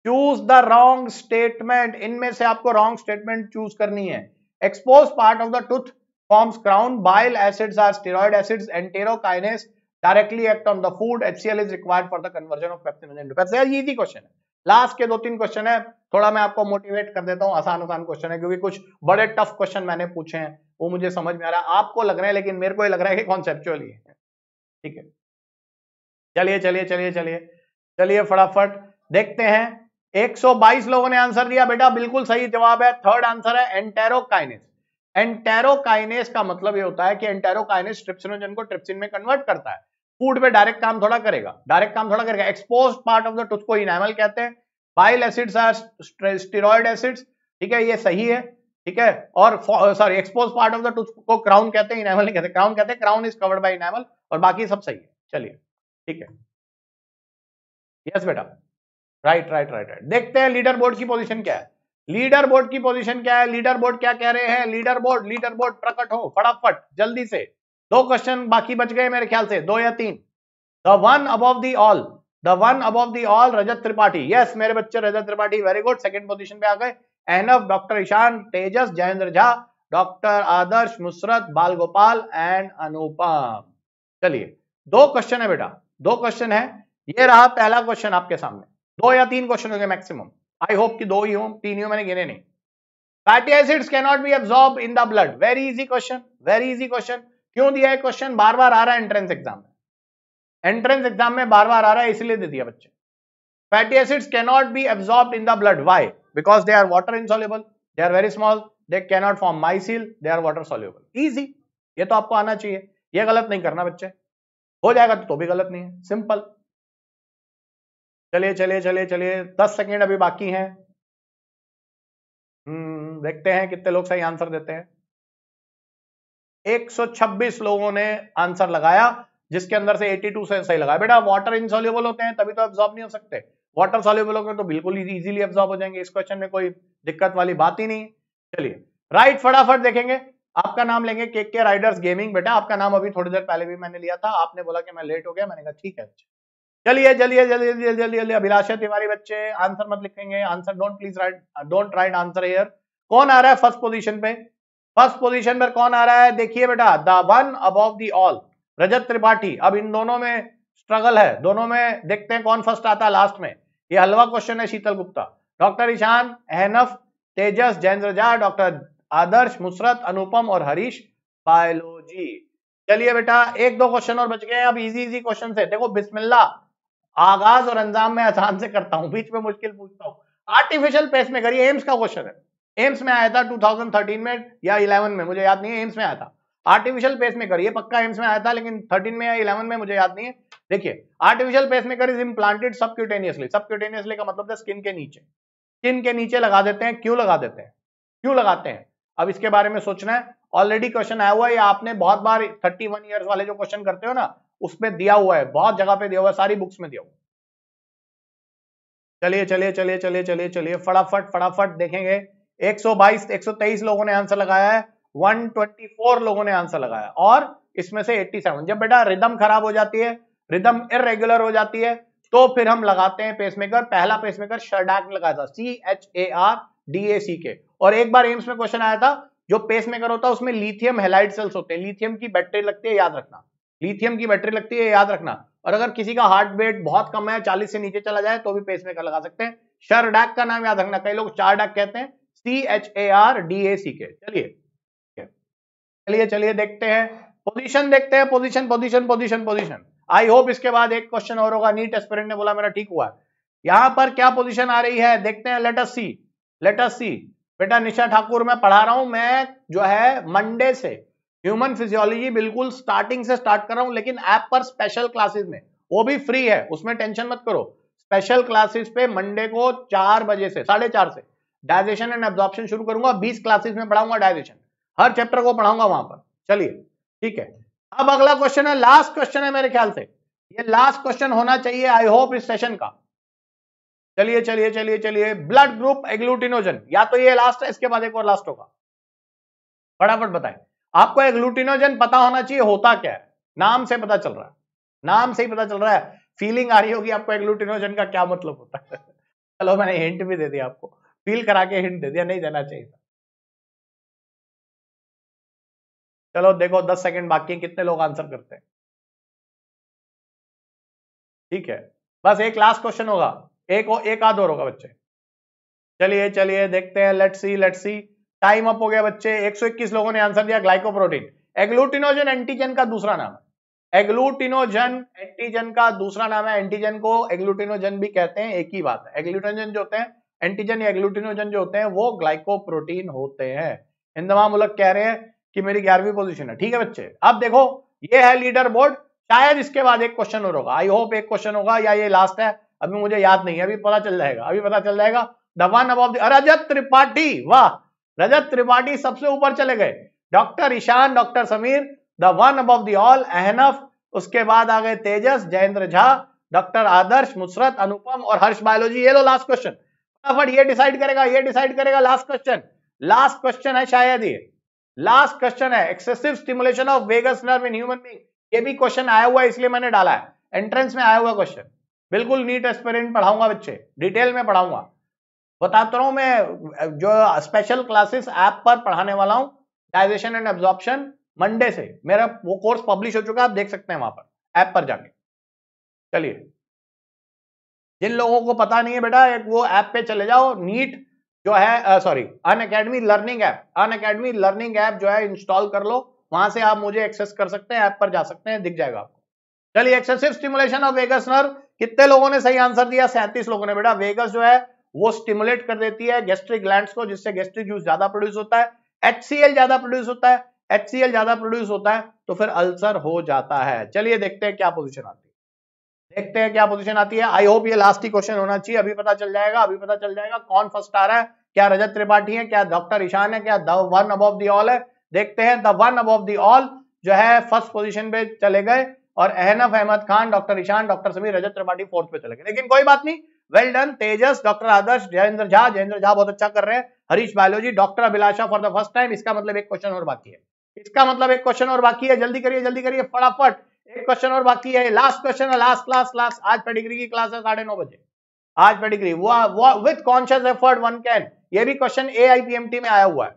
choose the wrong statement इनमें से आपको रॉन्ग स्टेटमेंट चूज करनी है exposed part of the tooth forms crown bile acids are steroid acids enterokinase directly act on the food hcl is required for the conversion of pepsin into pepsin ये इजी क्वेश्चन है लास्ट के दो तीन क्वेश्चन है थोड़ा मैं आपको मोटिवेट कर देता हूँ आसान आसान क्वेश्चन है क्योंकि कुछ बड़े टफ क्वेश्चन मैंने पूछे हैं वो मुझे समझ में आ रहा है आपको लग रहा है लेकिन मेरे को ये लग रहा है कि कॉन्सेप्चुअली है ठीक है चलिए चलिए चलिए चलिए चलिए फटाफट देखते हैं 122 लोगों ने आंसर दिया बेटा बिल्कुल सही जवाब है थर्ड आंसर है एंटेरोकाइनेस एंटेरोकाइनेस का मतलब ये होता है कि एंटेरोकाइनेस ट्रिप्सिनोजन को ट्रिप्सिन में कन्वर्ट करता है फूड पे डायरेक्ट काम थोड़ा करेगा डायरेक्ट काम थोड़ा करेगा expose part of the tooth को इनामल कहते हैं bile acids are steroid acids ठीक है ये सही है ठीक है और sorry expose part of the tooth को क्राउन कहते हैं इनामल नहीं कहते क्राउन कहते हैं crown is covered by enamel और बाकी सब सही है चलिए ठीक है यस बेटा राइट राइट राइट राइट देखते हैं लीडर बोर्ड की पोजिशन क्या है लीडर बोर्ड की पोजीशन क्या है लीडर बोर्ड क्या कह रहे हैं लीडर बोर्ड लीडर बोर्ड प्रकट हो फटाफट जल्दी से दो क्वेश्चन बाकी बच गए मेरे ख्याल से दो या तीन the one above the all the one above the all Rajat Tripathi yes मेरे बच्चे Rajat Tripathi very good second position पे आ गए Ahnaf doctor Ishan Tejas Jayendra Jha doctor Adarsh Musarrat Bal Gopal and अनुपम चलिए दो क्वेश्चन है बेटा दो क्वेश्चन है ये रहा पहला क्वेश्चन आपके सामने दो या तीन क्वेश्चन होंगे मैक्सिमम आई होप कि दो ही हो तीन ही हो मैंने गिने नहीं fatty acids can not be absorb in the blood very easy question very easy question क्यों दिया है क्वेश्चन बार बार आ रहा है एंट्रेंस एग्जाम में एंट्रेंस एग्जाम में बार बार आ रहा है इसलिए दे दिया बच्चे fatty acids cannot be absorb in the blood why because they are water insoluble they are very small they cannot form micelle they are water soluble easy ये तो आपको आना चाहिए ये गलत नहीं करना बच्चे हो जाएगा तो, तो भी गलत नहीं है सिंपल चलिए चलिए चलिए चलिए दस सेकेंड अभी बाकी हैं हम्म, देखते हैं कितने लोग सही आंसर देते हैं 126 लोगों ने आंसर लगाया जिसके अंदर से 82 से सही लगाया बेटा वाटर इनसॉल्यूबल होते हैं तभी तो एब्जॉर्ब नहीं हो सकते वाटर सॉल्यूबल होंगे तो बिल्कुल इजीली एब्जॉर्ब हो जाएंगे इस क्वेश्चन में कोई दिक्कत वाली बात ही नहीं चलिए राइट फटाफट देखेंगे आपका नाम लेंगे के के राइडर्स गेमिंग बेटा आपका नाम अभी थोड़ी देर पहले भी मैंने लिया था आपने बोला कि मैं लेट हो गया मैंने कहा ठीक है अच्छा। चलिए चलिए जल्दी जल्दी जल्दी जल्दी अभिलाषा तिवारी बच्चे आंसर मत लिखेंगे answer don't please write don't write answer here कौन आ रहा है फर्स्ट पोजीशन पे फर्स्ट पोजीशन पर कौन आ रहा है देखिए बेटा the one above all Rajat Tripathi अब इन दोनों में स्ट्रगल है दोनों में देखते हैं कौन फर्स्ट आता है लास्ट में ये हलवा क्वेश्चन है शीतल गुप्ता डॉक्टर ईशान एहनफ तेजस जयेंद्र झा डॉक्टर आदर्श मुसरत अनुपम और हरीश बायोलॉजी चलिए बेटा एक दो क्वेश्चन और बच गए अब इजी इजी क्वेश्चन है देखो बिस्मिल्ला आगाज और अंजाम में आसान से करता हूँ बीच में मुश्किल पूछता हूँ आर्टिफिशियल पेस में करिए एम्स का क्वेश्चन है एम्स में आया था 2013 में या 11 में मुझे याद नहीं है एम्स में आया था आर्टिफिशियल में करिए पक्का एम्स में आया था लेकिन 13 में या 11 में मुझे याद नहीं है देखिए artificial pacemaker is implanted subcutaneously subcutaneously का मतलब स्किन के नीचे स्किन के नीचे लगा देते हैं क्यों लगा देते हैं क्यों लगाते हैं अब इसके बारे में सोचना है ऑलरेडी क्वेश्चन आया हुआ है या आपने बहुत बार थर्टी वन वाले जो क्वेश्चन करते हो ना उसमें दिया हुआ है बहुत जगह पे दिया हुआ है सारी बुक्स में दिया हुआ है चलिए चलिए चलिए चलिए चलिए चलिए फटाफट फटाफट देखेंगे 122 123 लोगों ने आंसर लगाया है 124 लोगों ने आंसर लगाया और इसमें से 87 जब बेटा रिदम खराब हो जाती है रिदम इरेग्युलर हो जाती है तो फिर हम लगाते हैं पेसमेकर पहला पेसमेकर शर्डाक लगाया था C H A R D A C K और एक बार एम्स में क्वेश्चन आया था जो पेसमेकर होता है उसमें लिथियम हेलाइट सेल्स होते हैं लिथियम की बैटरी लगती है याद रखना लिथियम की बैटरी लगती है याद रखना और अगर किसी का हार्ट बेट बहुत कम है चालीस से नीचे चला जाए तो भी पेसमेकर लगा सकते हैं शर्डाक का नाम याद रखना कई लोग चार डाक कहते हैं C H A R D A C K चलिए चलिए चलिए देखते हैं पोजीशन देखते हैं position position position position I hope इसके बाद एक क्वेश्चन और होगा नीट एस्पिरेंट ने बोला मेरा ठीक हुआ यहां पर क्या पोजीशन आ रही है देखते हैं लेटस सी लेटस सी बेटा निशा ठाकुर मैं पढ़ा रहा हूं मैं जो है मंडे से ह्यूमन फिजियोलॉजी बिल्कुल स्टार्टिंग से स्टार्ट कर रहा हूं लेकिन ऐप पर स्पेशल क्लासेस में वो भी फ्री है उसमें टेंशन मत करो स्पेशल क्लासेस पे मंडे को चार बजे से साढ़े चार से डायजेशन एंड एब्जॉर्प्शन शुरू करूंगा बीस क्लासेस में पढ़ाऊंगा डायजेशन हर चैप्टर को पढ़ाऊंगा वहां पर चलिए ठीक है अब अगला क्वेश्चन है लास्ट क्वेश्चन है मेरे ख्याल से ये लास्ट क्वेश्चन होना चाहिए आई होप इस सेशन का चलिए चलिए चलिए चलिए ब्लड ग्रुप एग्लूटिनोजन या तो ये लास्ट है इसके बाद एक और लास्ट होगा फटाफट बताए आपको एग्लूटिनोजन पता होना चाहिए होता क्या है नाम से पता चल रहा है नाम से ही पता चल रहा है फीलिंग आ रही होगी आपको एग्लूटिनोजन का क्या मतलब होता है चलो मैंने हिंट भी दे दिया आपको फील करा के हिंट दे दिया नहीं देना चाहिए था चलो देखो दस सेकंड बाकी हैं कितने लोग आंसर करते हैं ठीक है बस एक लास्ट क्वेश्चन होगा एक और एक आध और होगा बच्चे चलिए चलिए देखते हैं let see let see time up हो गया बच्चे 121 लोगों ने आंसर दिया ग्लाइकोप्रोटीन एग्लूटिनोजन एंटीजन का दूसरा नाम है एग्लूटिनोजन एंटीजन का दूसरा नाम है एंटीजन को एग्लूटिनोजन भी कहते हैं एक ही बात है एग्लूटिनोजन जो होते हैं एंटीजन या ग्लूटिनोजन जो होते हैं वो ग्लाइकोप्रोटीन होते हैं इन तमाम मुल्क कह रहे हैं कि मेरी ग्यारहवीं पोजिशन है ठीक है बच्चे अब देखो ये है लीडर बोर्ड शायद इसके बाद एक क्वेश्चन और होगा आई होप एक क्वेश्चन होगा या ये लास्ट है अभी मुझे याद नहीं है अभी पता चल जाएगा अभी पता चल जाएगा दवान अब रजत त्रिपाठी वाह रजत त्रिपाठी सबसे ऊपर चले गए doctor Ishan doctor Sameer the one above the all Ahnaf उसके बाद आ गए तेजस जयेंद्र झा डॉक्टर आदर्श मुसरत अनुपम और हर्ष बायोलॉजी ये लो लास्ट क्वेश्चन फटाफट ये डिसाइड करेगा ये डिसाइड करेगा लास्ट क्वेश्चन लास्ट क्वेश्चन है शायद ये लास्ट क्वेश्चन है excessive stimulation of vagus nerve in human being ये भी क्वेश्चन आया हुआ है इसलिए मैंने डाला है एंट्रेंस में आया हुआ क्वेश्चन बिल्कुल नीट एस्पेरेंट पढ़ाऊंगा बच्चे डिटेल में पढ़ाऊंगा बताता हूं मैं जो स्पेशल क्लासेस ऐप पर पढ़ाने वाला हूं डाइजेशन एंड एब्जॉर्प्शन मंडे से मेरा वो कोर्स पब्लिश हो चुका है आप देख सकते हैं वहां पर ऐप पर जाके चलिए जिन लोगों को पता नहीं है बेटा एक वो ऐप पे चले जाओ नीट जो है sorry Unacademy learning app Unacademy learning app जो है इंस्टॉल कर लो वहां से आप मुझे एक्सेस कर सकते हैं ऐप पर जा सकते हैं दिख जाएगा आपको चलिए excessive stimulation of vagus nerve कितने लोगों ने सही आंसर दिया सैंतीस लोगों ने बेटा वेगस जो है वो स्टिमुलेट कर देती है गैस्ट्रिक ग्लैंड को जिससे गैस्ट्रिक जूस ज्यादा प्रोड्यूस होता है एच ज्यादा प्रोड्यूस होता है एच ज्यादा प्रोड्यूस होता है तो फिर अल्सर हो जाता है चलिए देखते हैं क्या पोजिशन आती है देखते हैं क्या पोजीशन आती है आई होप ये लास्ट ही क्वेश्चन होना चाहिए अभी पता चल जाएगा अभी पता चल जाएगा कौन फर्स्ट आ रहा है क्या रजत त्रिपाठी है क्या डॉक्टर ईशान है क्या the one above the all है देखते हैं the one above the all जो है फर्स्ट पोजिशन पे चले गए और Ahnaf Ahmad Khan doctor Ishan doctor Sameer Rajat Tripathi fourth पे चले गए लेकिन कोई बात नहीं well done Tejas doctor Adarsh Jayendra Jha Jayendra Jha बहुत अच्छा कर रहे हैं Harish biology doctor Abhilasha for the first time इसका मतलब एक क्वेश्चन और बाकी है इसका मतलब एक क्वेश्चन और बाकी है जल्दी करिए जल्दी करिए फटाफट एक क्वेश्चन और बाकी है लास्ट क्वेश्चन है लास्ट क्लास लास्ट आज पेडिग्री की क्लास है साढ़े नौ बजे आज pedigree with conscious effort one can ये भी क्वेश्चन ए में आया हुआ है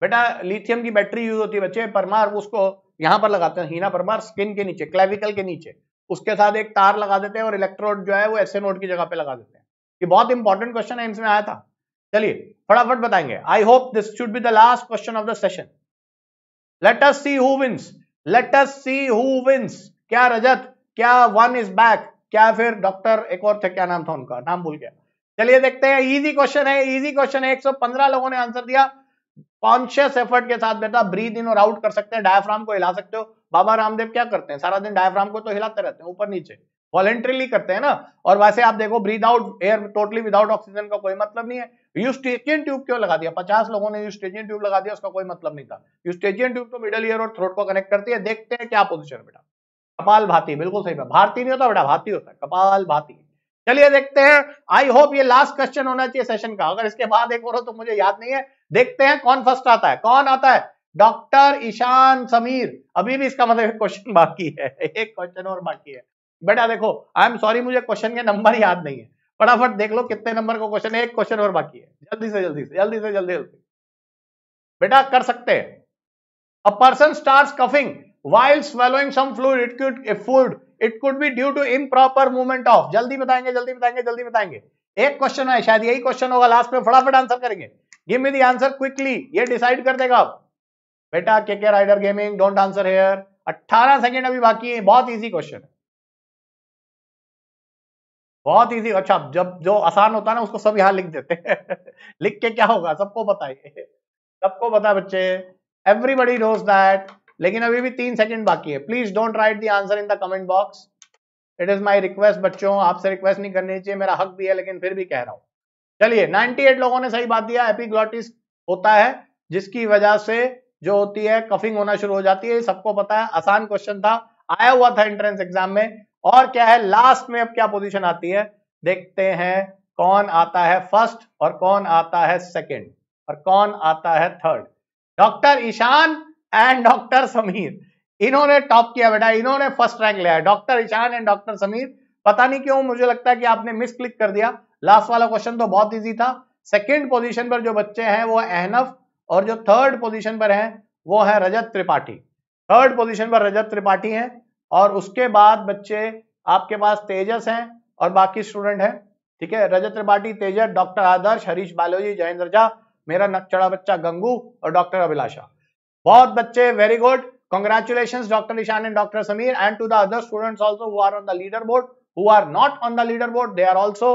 बेटा लिथियम की बैटरी यूज होती है बच्चे परमार उसको यहां पर लगाते हैं हीना परमार स्किन के नीचे क्लेविकल के नीचे उसके साथ एक तार लगा देते हैं और इलेक्ट्रोड जो है वो एस नोट की जगह पे लगा देते हैं ये बहुत इंपॉर्टेंट क्वेश्चन है इसमें आया था चलिए फटाफट बताएंगे I hope this should be the last question of the session let us see who wins let us see who wins क्या रजत क्या वन इज बैक क्या फिर डॉक्टर एक और थे क्या नाम था उनका नाम भूल गया चलिए देखते हैं इजी क्वेश्चन है इजी क्वेश्चन है 115 लोगों ने आंसर दिया कॉन्शियस एफर्ट के साथ बेटा ब्रीद इन और आउट कर सकते हैं डायफ्राम को हिला सकते हो बाबा रामदेव क्या करते हैं सारा दिन डायफ्राम को तो हिलाते रहते हैं ऊपर नीचे वॉलेंट्रीली करते हैं ना और वैसे आप देखो breathe out air totally without oxygen का कोई मतलब नहीं है यूस्टेजियन ट्यूब क्यों लगा दिया पचास लोगों ने यूस्टेजियन ट्यूब लगा दिया उसका कोई मतलब नहीं था यूस्टेजियन ट्यूब तो मिडल ईयर और थ्रोट को कनेक्ट करती है देखते हैं क्या पोजिशन बेटा कपाल भाती बिल्कुल सही बात भारती नहीं होता बेटा भाती होता है कपाल भाती चलिए देखते हैं आई होप ये लास्ट क्वेश्चन होना चाहिए सेशन का अगर इसके बाद एक और हो तो मुझे याद नहीं है देखते हैं कौन फर्स्ट आता है कौन आता है डॉक्टर ईशान समीर अभी भी इसका मतलब क्वेश्चन बाकी है एक क्वेश्चन और बाकी है बेटा देखो आई एम सॉरी मुझे क्वेश्चन के नंबर याद नहीं है फटाफट देख लो कितने नंबर का क्वेश्चन है एक क्वेश्चन और बाकी है जल्दी से जल्दी से जल्दी से जल्दी जल्दी बेटा कर सकते हैं a person start coughing while swallowing some fluid it could a food it could be due to improper movement of जल्दी बताएंगे जल्दी बताएंगे जल्दी बताएंगे एक क्वेश्चन है शायद यही क्वेश्चन होगा लास्ट में फटाफट आंसर करेंगे give me the answer quickly ये डिसाइड कर देगा आप बेटा K K rider gaming don't answer here 18 second अभी बाकी है बहुत इजी क्वेश्चन है बहुत इजी अच्छा जब जो आसान होता है ना उसको सब यहाँ लिख देते हैं लिख के क्या होगा सबको बताइए सबको पता बच्चे एवरीबडी नोज दैट लेकिन अभी भी तीन सेकंड बाकी है please don't write the answer in the comment box it is my request बच्चों आपसे रिक्वेस्ट नहीं करनी चाहिए मेरा हक भी है लेकिन फिर भी कह रहा हूँ चलिए 98 लोगों ने सही बात दिया एपिग्लॉटिस होता है जिसकी वजह से जो होती है कफिंग होना शुरू हो जाती है सबको पता है आसान क्वेश्चन था आया हुआ था एंट्रेंस एग्जाम में और क्या है लास्ट में अब क्या पोजीशन आती है देखते हैं कौन आता है फर्स्ट और कौन आता है सेकंड और कौन आता है third doctor Ishan and doctor Sameer इन्होंने टॉप किया बेटा इन्होंने फर्स्ट रैंक लिया doctor Ishan and doctor Sameer पता नहीं क्यों मुझे लगता है कि आपने मिस क्लिक कर दिया लास्ट वाला क्वेश्चन तो बहुत ईजी था सेकेंड पोजिशन पर जो बच्चे हैं वो एहनफ और जो थर्ड पोजिशन पर है वो है रजत त्रिपाठी थर्ड पोजीशन पर रजत त्रिपाठी हैं और उसके बाद बच्चे आपके पास तेजस हैं और बाकी स्टूडेंट हैं ठीक है रजत त्रिपाठी तेजस डॉक्टर आदर्श हरीश बालोजी जयेंद्र झा मेरा नक्चड़ा बच्चा गंगू और डॉक्टर अभिलाषा बहुत बच्चे very good congratulation doctor nishan and doctor samir and to the other also who are on the leader board who are not on the leader board they are also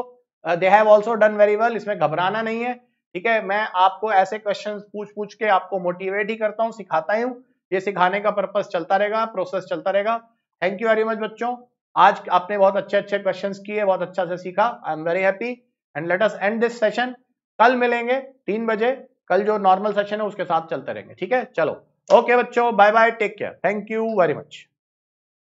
they have also done very well इसमें घबराना नहीं है ठीक है मैं आपको ऐसे क्वेश्चन पूछ पूछ के आपको मोटिवेट ही करता हूँ सिखाता ही हूँ ये सिखाने का पर्पज चलता रहेगा प्रोसेस चलता रहेगा थैंक यू वेरी मच बच्चों आज आपने बहुत अच्छे अच्छे क्वेश्चंस किए बहुत अच्छा से सीखा I am very happy and let us end this session कल मिलेंगे तीन बजे कल जो नॉर्मल सेशन है उसके साथ चलते रहेंगे ठीक है चलो ओके okay, बच्चों bye bye take care thank you very much